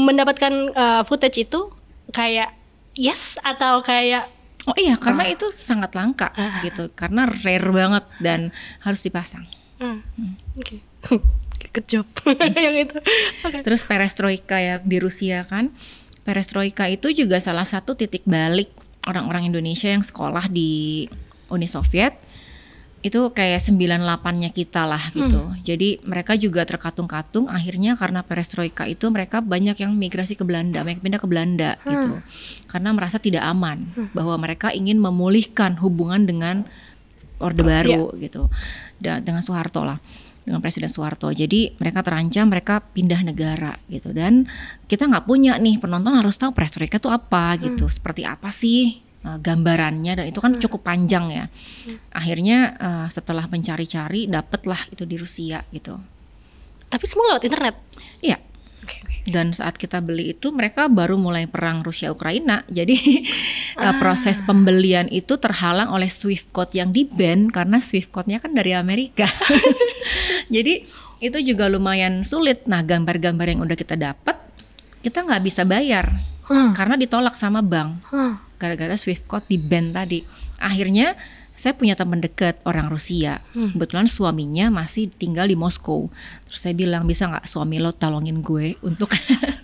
mendapatkan uh, footage itu kayak yes atau kayak Oh iya, karena uh. itu sangat langka uh. gitu, karena rare banget dan harus dipasang. Uh. Hmm. Oke. Okay. <laughs> good job <laughs> yang itu terus perestroika ya di Rusia kan perestroika itu juga salah satu titik balik orang-orang Indonesia yang sekolah di Uni Soviet itu kayak 98-nya kita lah gitu. Hmm. Jadi mereka juga terkatung-katung akhirnya karena perestroika itu mereka banyak yang migrasi ke Belanda, banyak pindah ke Belanda hmm. gitu. Karena merasa tidak aman hmm. bahwa mereka ingin memulihkan hubungan dengan Orde ya. Baru yeah. gitu. Dan dengan Soeharto lah dengan Presiden Soeharto. Jadi mereka terancam mereka pindah negara gitu dan kita nggak punya nih penonton harus tahu mereka itu apa gitu, hmm. seperti apa sih uh, gambarannya dan itu kan hmm. cukup panjang ya. Hmm. Akhirnya uh, setelah mencari-cari dapatlah itu di Rusia gitu. Tapi semua lewat internet. Iya. Dan saat kita beli itu mereka baru mulai perang Rusia Ukraina. <laughs> Jadi eh, ah. proses pembelian itu terhalang oleh Swift Code yang di ban karena Swift Code-nya kan dari Amerika. <laughs> Jadi itu juga lumayan sulit. Nah gambar-gambar yang udah kita dapat kita nggak bisa bayar hmm. karena ditolak sama bank hmm. gara-gara hmm. Swift Code di ban tadi. Akhirnya saya punya teman dekat orang Rusia hmm. kebetulan suaminya masih tinggal di Moskow terus saya bilang bisa nggak suami lo tolongin gue untuk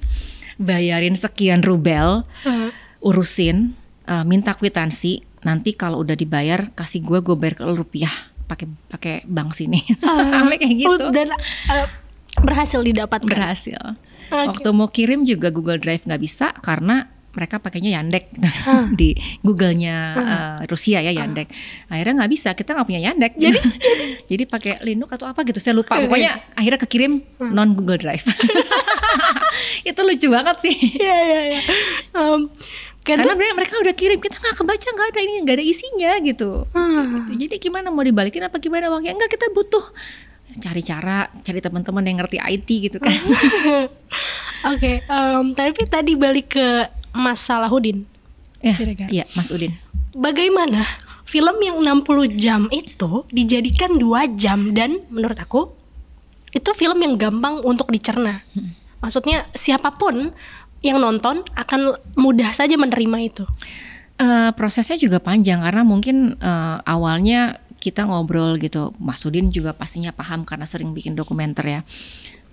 <laughs> bayarin sekian rubel hmm. urusin uh, minta kwitansi nanti kalau udah dibayar kasih gue gue bayar ke rupiah pakai pakai bank sini uh, <laughs> kayak gitu uh, dan uh, berhasil didapat berhasil okay. waktu mau kirim juga Google Drive nggak bisa karena mereka pakainya Yandex ah. <laughs> di Google-nya uh, Rusia ya ah. Yandex. Akhirnya nggak bisa, kita nggak punya Yandex. Jadi <laughs> jadi pakai Linux atau apa gitu, saya lupa. Pokoknya akhirnya kekirim non Google Drive. <laughs> itu lucu banget sih. Iya iya iya. karena, mereka udah kirim kita nggak kebaca nggak ada ini nggak ada isinya gitu hmm. jadi gimana mau dibalikin apa gimana uangnya enggak kita butuh cari cara cari teman-teman yang ngerti IT gitu kan oke okay, um, tapi tadi balik ke Mas Salahuddin ya, Siregar. Iya, Mas Udin. Bagaimana film yang 60 jam itu dijadikan dua jam dan menurut aku itu film yang gampang untuk dicerna. Hmm. Maksudnya siapapun yang nonton akan mudah saja menerima itu. Uh, prosesnya juga panjang karena mungkin uh, awalnya kita ngobrol gitu. Mas Udin juga pastinya paham karena sering bikin dokumenter ya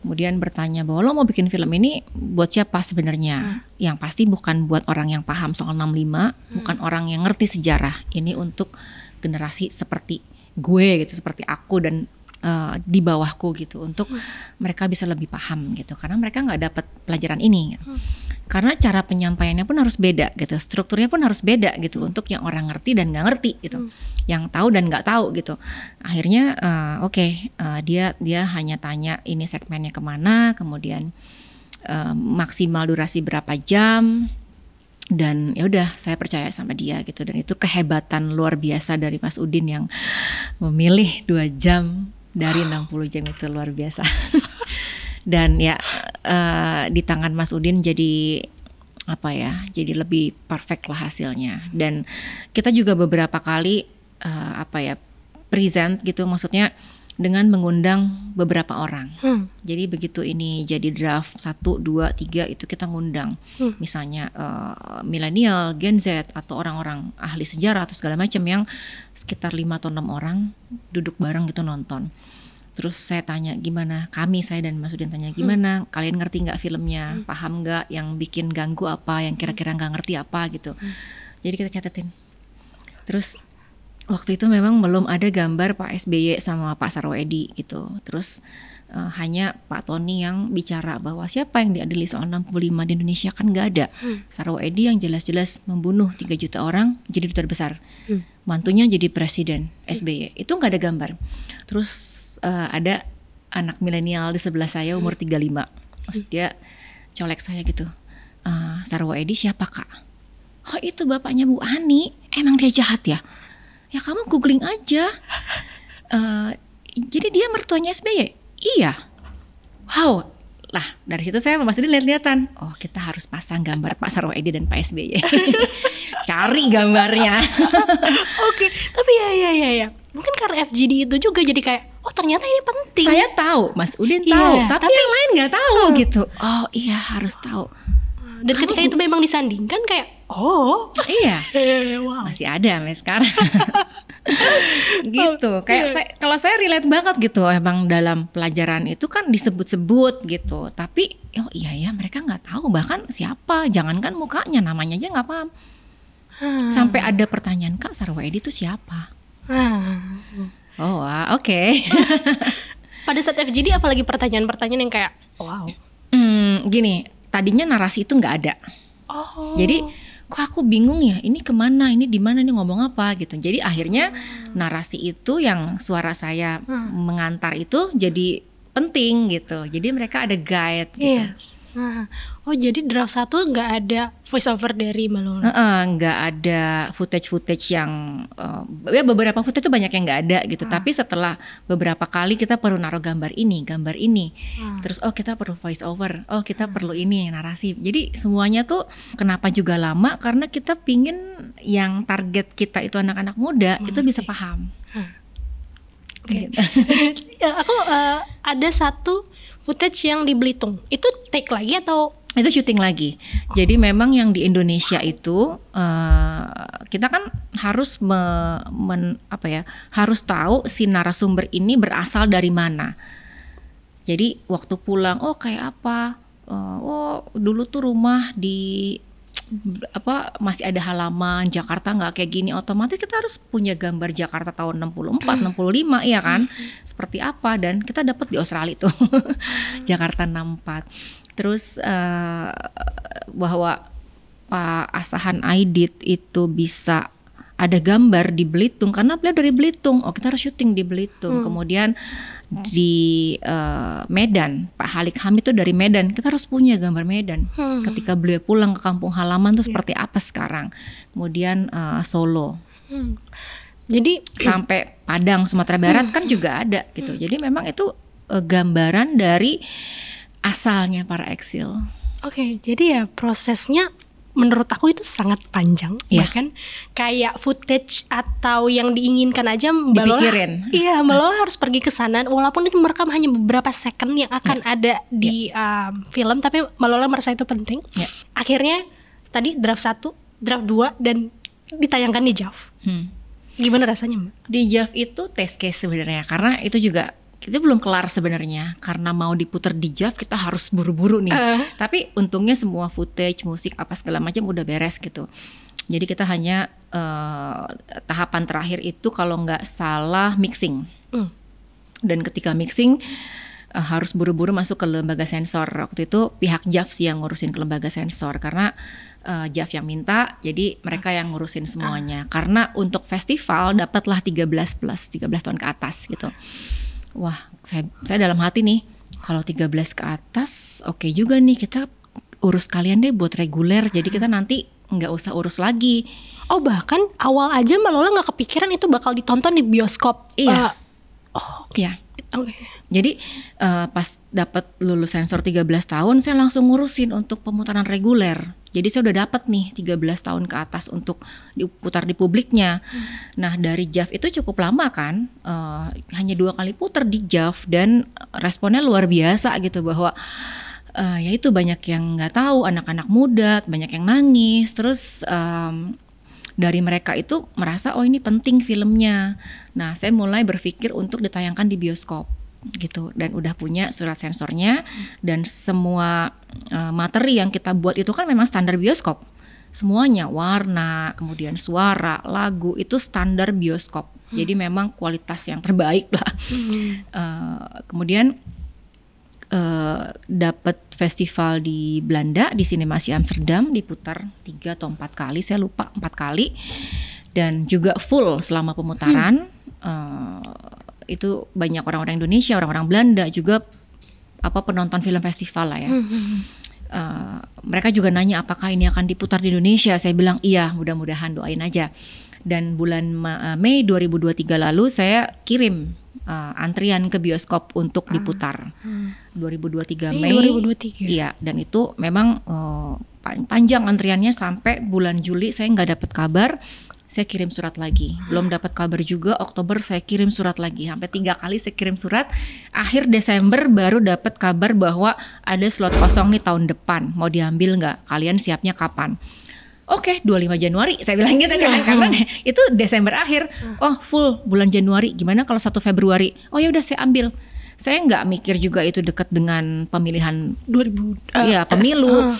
kemudian bertanya bahwa lo mau bikin film ini buat siapa sebenarnya? Hmm. Yang pasti bukan buat orang yang paham soal 65, hmm. bukan orang yang ngerti sejarah. Ini untuk generasi seperti gue gitu, seperti aku dan uh, di bawahku gitu untuk hmm. mereka bisa lebih paham gitu karena mereka nggak dapat pelajaran ini. Gitu. Hmm karena cara penyampaiannya pun harus beda gitu strukturnya pun harus beda gitu untuk yang orang ngerti dan nggak ngerti gitu hmm. yang tahu dan nggak tahu gitu akhirnya uh, oke okay, uh, eh, dia dia hanya tanya ini segmennya kemana kemudian uh, maksimal durasi berapa jam dan ya udah saya percaya sama dia gitu dan itu kehebatan luar biasa dari Mas Udin yang memilih dua jam dari 60 jam itu luar biasa <laughs> dan ya uh, di tangan Mas Udin jadi apa ya jadi lebih perfect lah hasilnya dan kita juga beberapa kali uh, apa ya present gitu maksudnya dengan mengundang beberapa orang hmm. jadi begitu ini jadi draft satu dua tiga itu kita ngundang hmm. misalnya uh, milenial Gen Z atau orang-orang ahli sejarah atau segala macam yang sekitar lima atau enam orang duduk bareng gitu nonton Terus saya tanya gimana, kami saya dan Mas Udin tanya gimana, hmm. kalian ngerti nggak filmnya, hmm. paham nggak, yang bikin ganggu apa, yang kira-kira nggak -kira ngerti apa gitu. Hmm. Jadi kita catetin. Terus waktu itu memang belum ada gambar Pak SBY sama Pak Sarwedi gitu. Terus uh, hanya Pak Tony yang bicara bahwa siapa yang diadili soal 65 di Indonesia kan nggak ada. Hmm. Sarwo Edi yang jelas-jelas membunuh 3 juta orang jadi duta besar. Hmm. Mantunya jadi presiden SBY. Hmm. Itu nggak ada gambar. Terus uh, ada anak milenial di sebelah saya umur 35 hmm. lima, hmm. dia colek saya gitu uh, eh, Sarwo Edi siapa kak? Oh itu bapaknya Bu Ani Emang dia jahat ya? Ya kamu googling aja uh, <laughs> Jadi dia mertuanya SBY? Iya Wow, lah dari situ saya memasuki lihat-lihatan oh kita harus pasang gambar Pak Sarwo Edi dan Pak SBY <laughs> <laughs> cari gambarnya oke okay. tapi ya ya ya ya mungkin karena FGD itu juga jadi kayak oh ternyata ini penting saya tahu Mas Udin iya, tahu yeah, tapi, tapi yang lain nggak tahu uh, gitu oh iya harus tahu dan kan ketika itu memang disandingkan kayak oh iya <laughs> eh, wow. masih ada sampai sekarang <laughs> gitu kayak saya, kalau saya relate banget gitu emang dalam pelajaran itu kan disebut-sebut gitu tapi oh iya ya mereka nggak tahu bahkan siapa jangankan mukanya namanya aja nggak paham hmm. sampai ada pertanyaan kak Sarwa Edi itu siapa Hmm. Oh, wow. oke. Okay. <laughs> Pada saat FGD apalagi pertanyaan-pertanyaan yang kayak wow. Hmm, gini, tadinya narasi itu nggak ada. Oh. Jadi kok aku bingung ya ini kemana ini di mana ini ngomong apa gitu jadi akhirnya hmm. narasi itu yang suara saya hmm. mengantar itu jadi penting gitu jadi mereka ada guide gitu yes. Iya. Ah. Oh jadi draft satu nggak ada voice over dari Mbak Uh, Nggak ada footage-footage yang uh, ya beberapa footage itu banyak yang nggak ada gitu. Uh. Tapi setelah beberapa kali kita perlu naruh gambar ini, gambar ini, uh. terus oh kita perlu voice over, oh kita uh. perlu ini narasi. Jadi semuanya tuh kenapa juga lama? Karena kita pingin yang target kita itu anak-anak muda hmm, itu bisa paham. Hmm. Okay. Gitu. <laughs> ya, aku uh, ada satu footage yang di Belitung itu take lagi atau itu syuting lagi. Jadi memang yang di Indonesia itu uh, kita kan harus me, men, apa ya harus tahu si narasumber ini berasal dari mana. Jadi waktu pulang, oh kayak apa? Uh, oh dulu tuh rumah di apa masih ada halaman Jakarta nggak kayak gini otomatis kita harus punya gambar Jakarta tahun 64 65 ya kan mm-hmm. seperti apa dan kita dapat di Australia itu mm. <laughs> Jakarta 64 terus uh, bahwa Pak ah, Asahan Aidit itu bisa ada gambar di Belitung karena beliau dari Belitung oh kita harus syuting di Belitung hmm. kemudian di uh, Medan. Pak Halik Hamid itu dari Medan. Kita harus punya gambar Medan. Hmm. Ketika beliau pulang ke kampung halaman tuh yeah. seperti apa sekarang. Kemudian uh, Solo. Hmm. Jadi sampai Padang Sumatera Barat hmm. kan juga ada gitu. Hmm. Jadi memang itu uh, gambaran dari asalnya para eksil. Oke, okay, jadi ya prosesnya menurut aku itu sangat panjang yeah. Iya. kan, kayak footage atau yang diinginkan aja Mbak iya malah <laughs> harus pergi ke sana walaupun itu merekam hanya beberapa second yang akan yeah. ada di yeah. um, film tapi malah merasa itu penting yeah. akhirnya tadi draft satu, draft dua, dan ditayangkan di JAV hmm. gimana rasanya Mbak? di JAV itu test case sebenarnya karena itu juga kita belum kelar sebenarnya karena mau diputar di Jav kita harus buru-buru nih. Uh. Tapi untungnya semua footage, musik apa segala macam udah beres gitu. Jadi kita hanya uh, tahapan terakhir itu kalau nggak salah mixing. Mm. Dan ketika mixing uh, harus buru-buru masuk ke lembaga sensor. Waktu itu pihak Jav sih yang ngurusin ke lembaga sensor karena uh, Jav yang minta, jadi mereka yang ngurusin semuanya. Uh. Karena untuk festival dapatlah 13 plus 13 tahun ke atas gitu. Uh wah saya saya dalam hati nih kalau 13 ke atas oke okay juga nih kita urus kalian deh buat reguler jadi kita nanti nggak usah urus lagi oh bahkan awal aja mbak Lola nggak kepikiran itu bakal ditonton di bioskop iya uh, oh iya oke jadi uh, pas dapat lulus sensor 13 tahun saya langsung ngurusin untuk pemutaran reguler. Jadi saya udah dapat nih 13 tahun ke atas untuk diputar di publiknya. Hmm. Nah dari JAV itu cukup lama kan, uh, hanya dua kali putar di JAV dan responnya luar biasa gitu bahwa uh, ya itu banyak yang nggak tahu anak-anak muda, banyak yang nangis, terus um, dari mereka itu merasa oh ini penting filmnya. Nah saya mulai berpikir untuk ditayangkan di bioskop gitu dan udah punya surat sensornya dan semua uh, materi yang kita buat itu kan memang standar bioskop semuanya warna kemudian suara lagu itu standar bioskop hmm. jadi memang kualitas yang terbaik lah hmm. uh, kemudian Uh, dapat festival di Belanda di Sinemasi Amsterdam diputar tiga atau empat kali saya lupa empat kali dan juga full selama pemutaran hmm itu banyak orang-orang Indonesia, orang-orang Belanda juga apa penonton film festival lah ya. Hmm. Uh, mereka juga nanya apakah ini akan diputar di Indonesia. Saya bilang iya, mudah-mudahan doain aja. Dan bulan eh, Mei 2023 lalu saya kirim uh, antrian ke bioskop untuk ah. diputar. Hmm. 2023 Mei. Mei 2023. Iya, dan itu memang uh, panjang antriannya sampai bulan Juli saya nggak dapat kabar saya kirim surat lagi. Belum dapat kabar juga, Oktober saya kirim surat lagi. Sampai tiga kali saya kirim surat. Akhir Desember baru dapat kabar bahwa ada slot kosong nih tahun depan. Mau diambil nggak? Kalian siapnya kapan? Oke, okay, 25 Januari. Saya bilang gitu kan <laughs> karena itu Desember akhir. Oh, full bulan Januari. Gimana kalau satu Februari? Oh ya udah saya ambil saya nggak mikir juga itu dekat dengan pemilihan 2000 uh, ya pemilu uh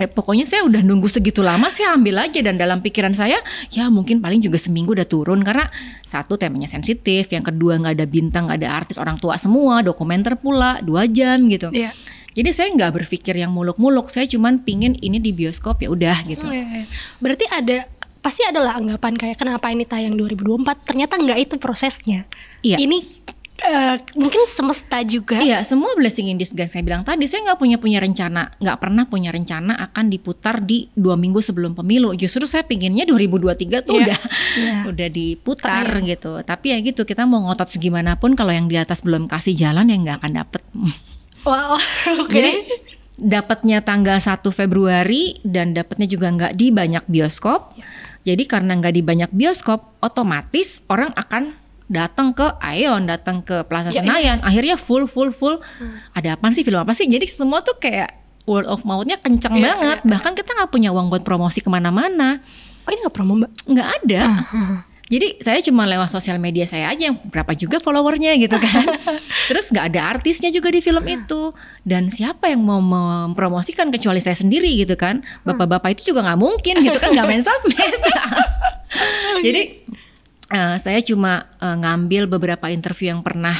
eh pokoknya saya udah nunggu segitu lama saya ambil aja dan dalam pikiran saya ya mungkin paling juga seminggu udah turun karena satu temanya sensitif yang kedua nggak ada bintang nggak ada artis orang tua semua dokumenter pula dua jam gitu yeah. Jadi saya nggak berpikir yang muluk-muluk, saya cuman pingin ini di bioskop ya udah oh, gitu. Yeah. Iya. Berarti ada pasti adalah anggapan kayak kenapa ini tayang 2024 ternyata nggak itu prosesnya iya. ini Uh, mungkin semesta juga iya semua blessing in disguise saya bilang tadi saya nggak punya punya rencana nggak pernah punya rencana akan diputar di dua minggu sebelum pemilu justru saya pinginnya 2023 tuh yeah. udah yeah. <laughs> udah diputar yeah. gitu tapi ya gitu kita mau ngotot segimanapun kalau yang di atas belum kasih jalan ya nggak akan dapet <laughs> wow oke okay. dapatnya tanggal 1 Februari dan dapatnya juga nggak di banyak bioskop yeah. jadi karena nggak di banyak bioskop otomatis orang akan datang ke Aeon, datang ke Plaza ya, ya. Senayan, ya. akhirnya full full full. Hmm. Ada apa sih film apa sih? Jadi semua tuh kayak world of mouthnya kenceng ya, banget. Ya, ya. Bahkan kita nggak punya uang buat promosi kemana-mana. Oh ini nggak promo mbak? Nggak ada. Ah. Jadi saya cuma lewat sosial media saya aja yang berapa juga followernya gitu kan. <laughs> Terus nggak ada artisnya juga di film ah. itu. Dan siapa yang mau mempromosikan kecuali saya sendiri gitu kan. Hmm. Bapak-bapak itu juga nggak mungkin gitu kan nggak main sosmed. <laughs> Jadi Eh, saya cuma uh, ngambil beberapa interview yang pernah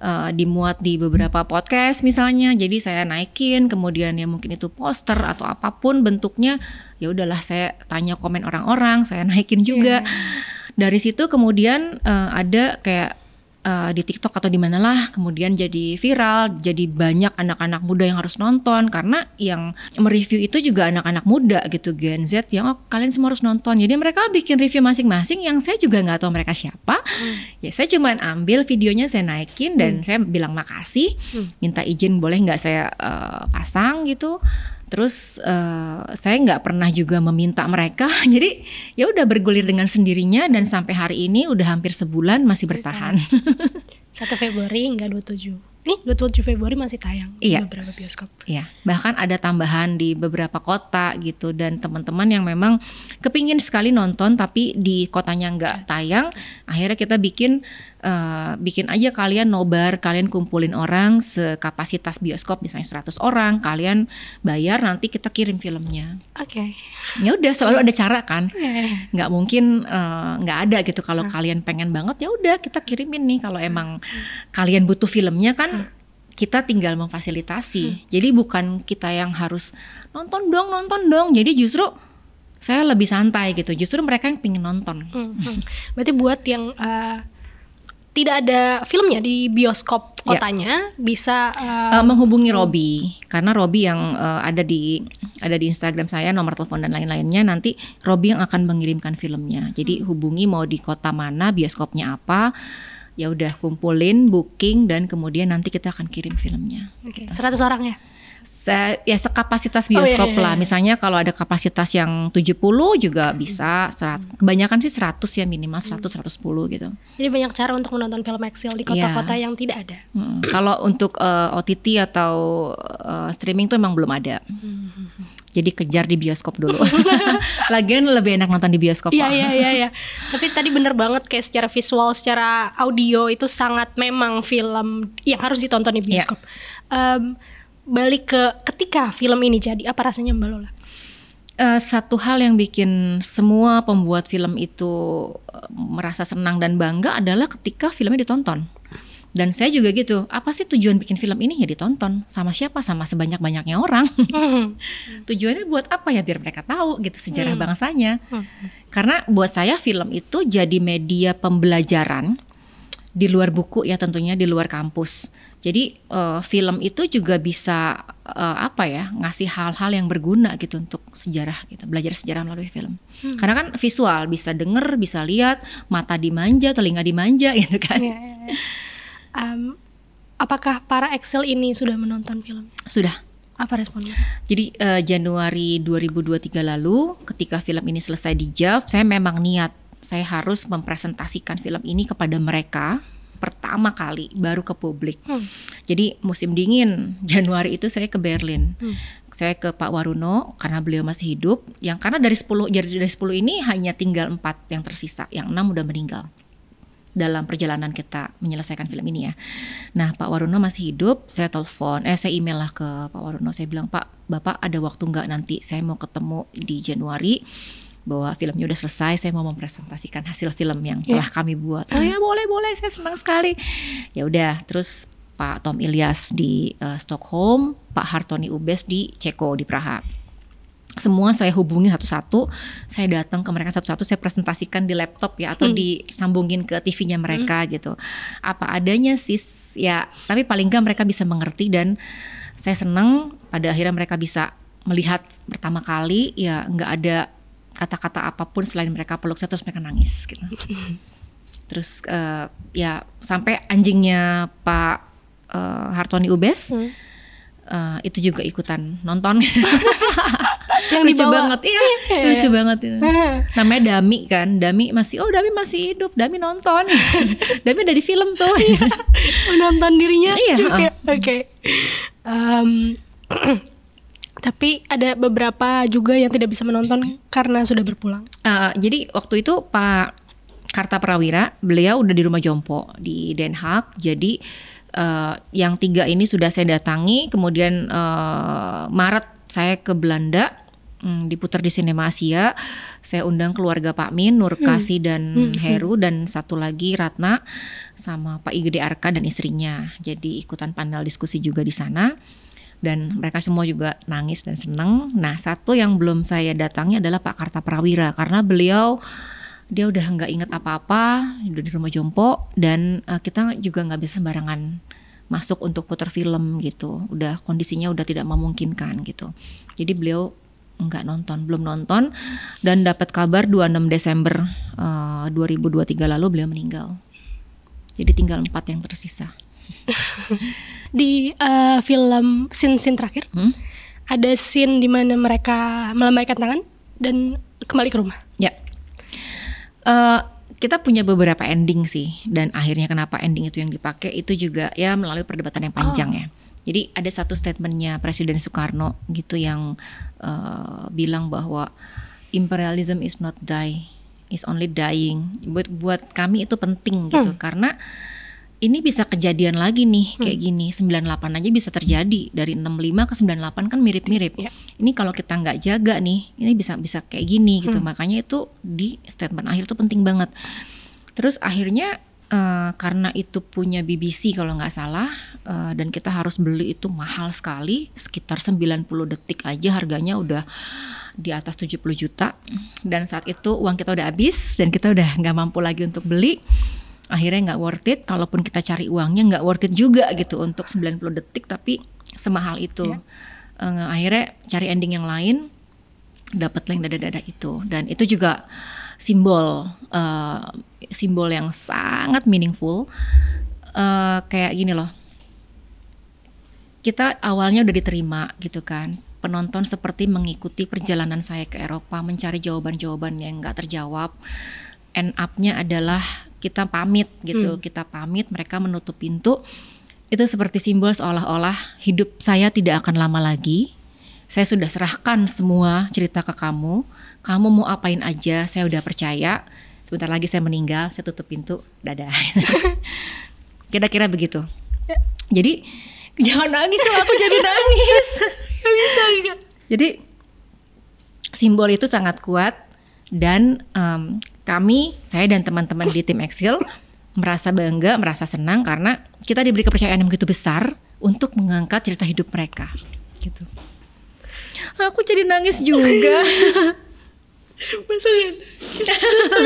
uh, dimuat di beberapa podcast misalnya. Jadi saya naikin, kemudian ya mungkin itu poster atau apapun bentuknya, ya udahlah saya tanya komen orang-orang, saya <laughs> naikin juga. Yeah. Dari situ kemudian uh, ada kayak uh, di TikTok atau di mana lah kemudian jadi viral, jadi banyak anak-anak muda yang harus nonton karena yang mereview itu juga anak-anak muda gitu Gen Z yang oh kalian semua harus nonton. Jadi mereka bikin review masing-masing yang saya juga nggak tahu mereka siapa. Hmm. Ya saya cuma ambil videonya saya naikin dan hmm. saya bilang makasih, hmm. minta izin boleh nggak saya uh, pasang gitu. Terus uh, saya nggak pernah juga meminta mereka. <laughs> Jadi ya udah bergulir dengan sendirinya dan sampai hari ini udah hampir sebulan masih bertahan. <laughs> satu Februari hingga 27. Nih 27 Februari masih tayang iya. di beberapa bioskop. Iya. Bahkan ada tambahan di beberapa kota gitu dan teman-teman yang memang kepingin sekali nonton tapi di kotanya nggak iya. tayang, akhirnya kita bikin Eh, bikin aja kalian nobar, kalian kumpulin orang sekapasitas bioskop misalnya 100 orang, kalian bayar nanti kita kirim filmnya. Oke. Okay. Ya udah selalu ada cara kan. Iya. Nggak mungkin uh, ada gitu kalau nah. kalian pengen banget ya udah kita kirimin nih kalau hmm. emang kalian butuh filmnya kan hmm. kita tinggal memfasilitasi. Hmm. Jadi bukan kita yang harus nonton dong, nonton dong. Jadi justru saya lebih santai gitu. Justru mereka yang pingin nonton. Hmm, hmm. Berarti buat yang uh, tidak ada filmnya di bioskop ya. kotanya ya. bisa um, uh, menghubungi Robi karena Robi yang uh, ada di ada di Instagram saya nomor telepon dan lain-lainnya nanti Robi yang akan mengirimkan filmnya jadi hmm. hubungi mau di kota mana bioskopnya apa ya udah kumpulin booking dan kemudian nanti kita akan kirim filmnya. Oke. Okay. Gitu. 100 orang ya? se ya sekapasitas bioskop oh, iya, iya. lah. Iya. Misalnya kalau ada kapasitas yang 70 juga hmm. bisa, serat, kebanyakan sih 100 ya minimal 100 hmm. 110 gitu. Jadi banyak cara untuk menonton film Excel di iya. kota-kota yeah. yang tidak ada. Hmm. Kalau untuk uh, eh, OTT atau uh, streaming tuh emang belum ada. Hmm. Jadi kejar di bioskop dulu. <laughs> <laughs> Lagian lebih enak nonton di bioskop. Iya iya iya iya. <laughs> Tapi tadi bener banget kayak secara visual, secara audio itu sangat memang film yang harus ditonton di iya. bioskop. Yeah. Um, balik ke ketika film ini jadi apa rasanya Mbak Lola? Uh, satu hal yang bikin semua pembuat film itu eh, merasa senang dan bangga adalah ketika filmnya ditonton. Dan saya juga gitu, apa sih tujuan bikin film ini? Ya ditonton. Sama siapa? Sama sebanyak-banyaknya orang. Hmm. <laughs> Tujuannya buat apa ya? Biar mereka tahu gitu sejarah hmm. bangsanya. Hmm. Karena buat saya film itu jadi media pembelajaran di luar buku ya tentunya di luar kampus. Jadi uh, film itu juga bisa uh, apa ya ngasih hal-hal yang berguna gitu untuk sejarah gitu, belajar sejarah melalui film. Hmm. Karena kan visual bisa denger, bisa lihat, mata dimanja, telinga dimanja <laughs> gitu kan. yeah, yeah. Um, apakah para Excel ini sudah menonton film? Sudah. Apa responnya? Jadi uh, Januari 2023 lalu ketika film ini selesai di JAV, saya memang niat saya harus mempresentasikan film ini kepada mereka pertama kali baru ke publik. Hmm. Jadi musim dingin <laughs> Januari itu saya ke Berlin. Hmm. Saya ke Pak Waruno karena beliau masih hidup. Yang karena dari 10 jadi dari 10 ini hanya tinggal 4 yang tersisa. Yang 6 udah meninggal dalam perjalanan kita menyelesaikan film ini ya. Nah, Pak Waruno masih hidup, saya telepon, eh saya email lah ke Pak Waruno, saya bilang Pak, Bapak ada waktu nggak nanti saya mau ketemu di Januari, bahwa filmnya udah selesai, saya mau mempresentasikan hasil film yang iya. telah yeah. kami buat. Oh ya boleh boleh, saya senang sekali. Ya udah, terus Pak Tom Ilyas di uh, Stockholm, Pak Hartoni Ubes di Ceko di Praha. Semua saya hubungi satu-satu, saya datang ke mereka satu-satu, saya presentasikan di laptop ya atau hmm. disambungin ke TV-nya hmm. mereka hmm. gitu. Apa adanya sih ya, tapi paling nggak mereka bisa mengerti dan saya senang pada akhirnya mereka bisa melihat pertama kali ya nggak ada kata-kata apapun selain mereka peluk saya terus mereka nangis gitu. <laughs> terus uh, ya sampai anjingnya Pak uh, Hartoni Ubes hmm. uh, itu juga ikutan nonton <laughs> yang lucu banget iya, iya lucu banget itu. namanya Dami kan Dami masih oh Dami masih hidup Dami nonton <laughs> Dami dari film tuh iya, menonton dirinya iya, uh. oke okay. um, <clears throat> tapi ada beberapa juga yang tidak bisa menonton karena sudah berpulang. Uh, jadi waktu itu Pak Karta Prawira, beliau udah di rumah Jompo di Den Haag. Jadi uh, yang tiga ini sudah saya datangi. Kemudian uh, Maret saya ke Belanda, hmm, diputar di Cinema Asia. Saya undang keluarga Pak Min, Nur hmm. Kasih hmm. dan hmm. Heru dan satu lagi Ratna sama Pak Igede Arka dan istrinya. Jadi ikutan panel diskusi juga di sana dan mereka semua juga nangis dan seneng. Nah satu yang belum saya datangi adalah Pak Karta Prawira karena beliau dia udah nggak inget apa-apa, udah di rumah jompo dan uh, kita juga nggak bisa sembarangan masuk untuk putar film gitu. Udah kondisinya udah tidak memungkinkan gitu. Jadi beliau nggak nonton, belum nonton dan dapat kabar 26 Desember eh, uh, 2023 lalu beliau meninggal. Jadi tinggal empat yang tersisa. <laughs> di uh, film scene-scene terakhir hmm? ada scene di mana mereka melambaikan tangan dan kembali ke rumah. Ya. Uh, kita punya beberapa ending sih dan akhirnya kenapa ending itu yang dipakai itu juga ya melalui perdebatan yang panjang oh. ya. Jadi ada satu statementnya Presiden Soekarno gitu yang uh, bilang bahwa imperialism is not die, is only dying. Buat buat kami itu penting gitu hmm. karena ini bisa kejadian lagi nih hmm. kayak gini 98 aja bisa terjadi dari 65 ke 98 kan mirip-mirip yeah. ini kalau kita nggak jaga nih ini bisa bisa kayak gini gitu hmm. makanya itu di statement akhir itu penting banget terus akhirnya uh, karena itu punya BBC kalau nggak salah uh, dan kita harus beli itu mahal sekali sekitar 90 detik aja harganya udah di atas 70 juta dan saat itu uang kita udah habis dan kita udah nggak mampu lagi untuk beli akhirnya nggak worth it kalaupun kita cari uangnya nggak worth it juga gitu untuk 90 detik tapi semahal itu yeah. Iya. uh, akhirnya cari ending yang lain dapat link dada-dada itu dan itu juga simbol uh, simbol yang sangat meaningful uh, kayak gini loh kita awalnya udah diterima gitu kan penonton seperti mengikuti perjalanan saya ke Eropa mencari jawaban-jawaban yang nggak terjawab end up-nya adalah kita pamit gitu, hmm. kita pamit, mereka menutup pintu. Itu seperti simbol seolah-olah hidup saya tidak akan lama lagi. Saya sudah serahkan semua cerita ke kamu. Kamu mau apain aja, saya udah percaya. Sebentar lagi saya meninggal, saya tutup pintu, dadah. <laughs> Kira-kira begitu. Ya. Jadi jangan nangis, aku jadi nangis. <laughs> bisa, Jadi simbol itu sangat kuat dan um, kami, saya dan teman-teman di tim Exil merasa bangga, merasa senang karena kita diberi kepercayaan yang begitu besar untuk mengangkat cerita hidup mereka. Gitu. Aku jadi nangis juga. <laughs> Masa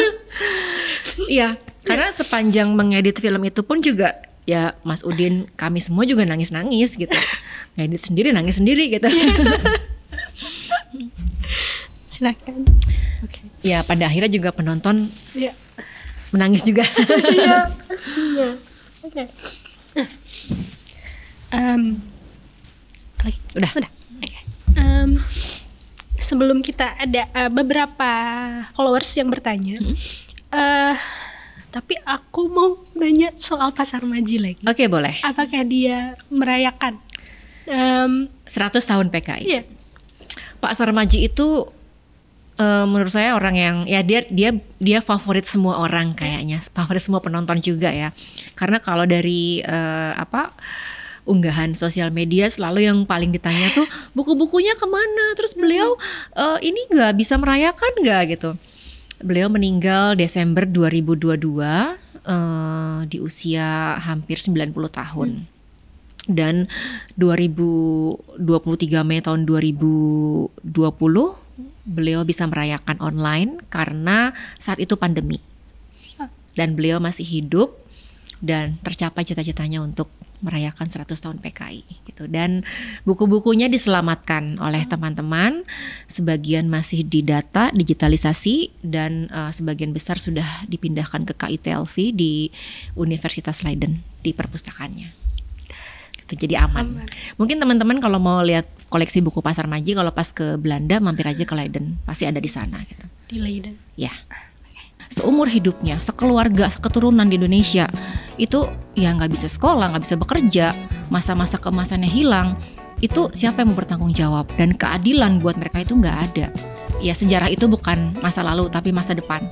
<laughs> Iya, karena sepanjang mengedit film itu pun juga ya Mas Udin, kami semua juga nangis-nangis gitu. Ngedit sendiri, nangis sendiri gitu. <laughs> silakan okay. ya pada akhirnya juga penonton yeah. menangis juga <laughs> iya pastinya oke okay. um, lagi udah udah um, sebelum kita ada uh, beberapa followers yang bertanya hmm? uh, tapi aku mau nanya soal pasar maji lagi oke okay, boleh apakah dia merayakan um, 100 tahun PKI iya. Pak Sarmaji itu uh, menurut saya orang yang ya dia dia dia favorit semua orang hmm. kayaknya favorit semua penonton juga ya karena kalau dari uh, apa unggahan sosial media selalu yang paling ditanya tuh <laughs> buku-bukunya kemana terus beliau uh, ini nggak bisa merayakan nggak gitu beliau meninggal Desember 2022 uh, di usia hampir 90 tahun hmm. dan 2023 Mei tahun 2020 beliau bisa merayakan online karena saat itu pandemi dan beliau masih hidup dan tercapai cita-citanya untuk merayakan 100 tahun PKI gitu dan buku-bukunya diselamatkan oleh hmm. teman-teman sebagian masih didata digitalisasi dan uh, sebagian besar sudah dipindahkan ke KITLV di Universitas Leiden di perpustakaannya itu jadi aman, aman. mungkin teman-teman kalau mau lihat koleksi buku pasar Maji kalau pas ke Belanda mampir aja ke Leiden pasti ada di sana gitu di Leiden ya seumur hidupnya sekeluarga keturunan di Indonesia itu ya nggak bisa sekolah nggak bisa bekerja masa-masa kemasannya hilang itu siapa yang mau bertanggung jawab dan keadilan buat mereka itu nggak ada ya sejarah itu bukan masa lalu tapi masa depan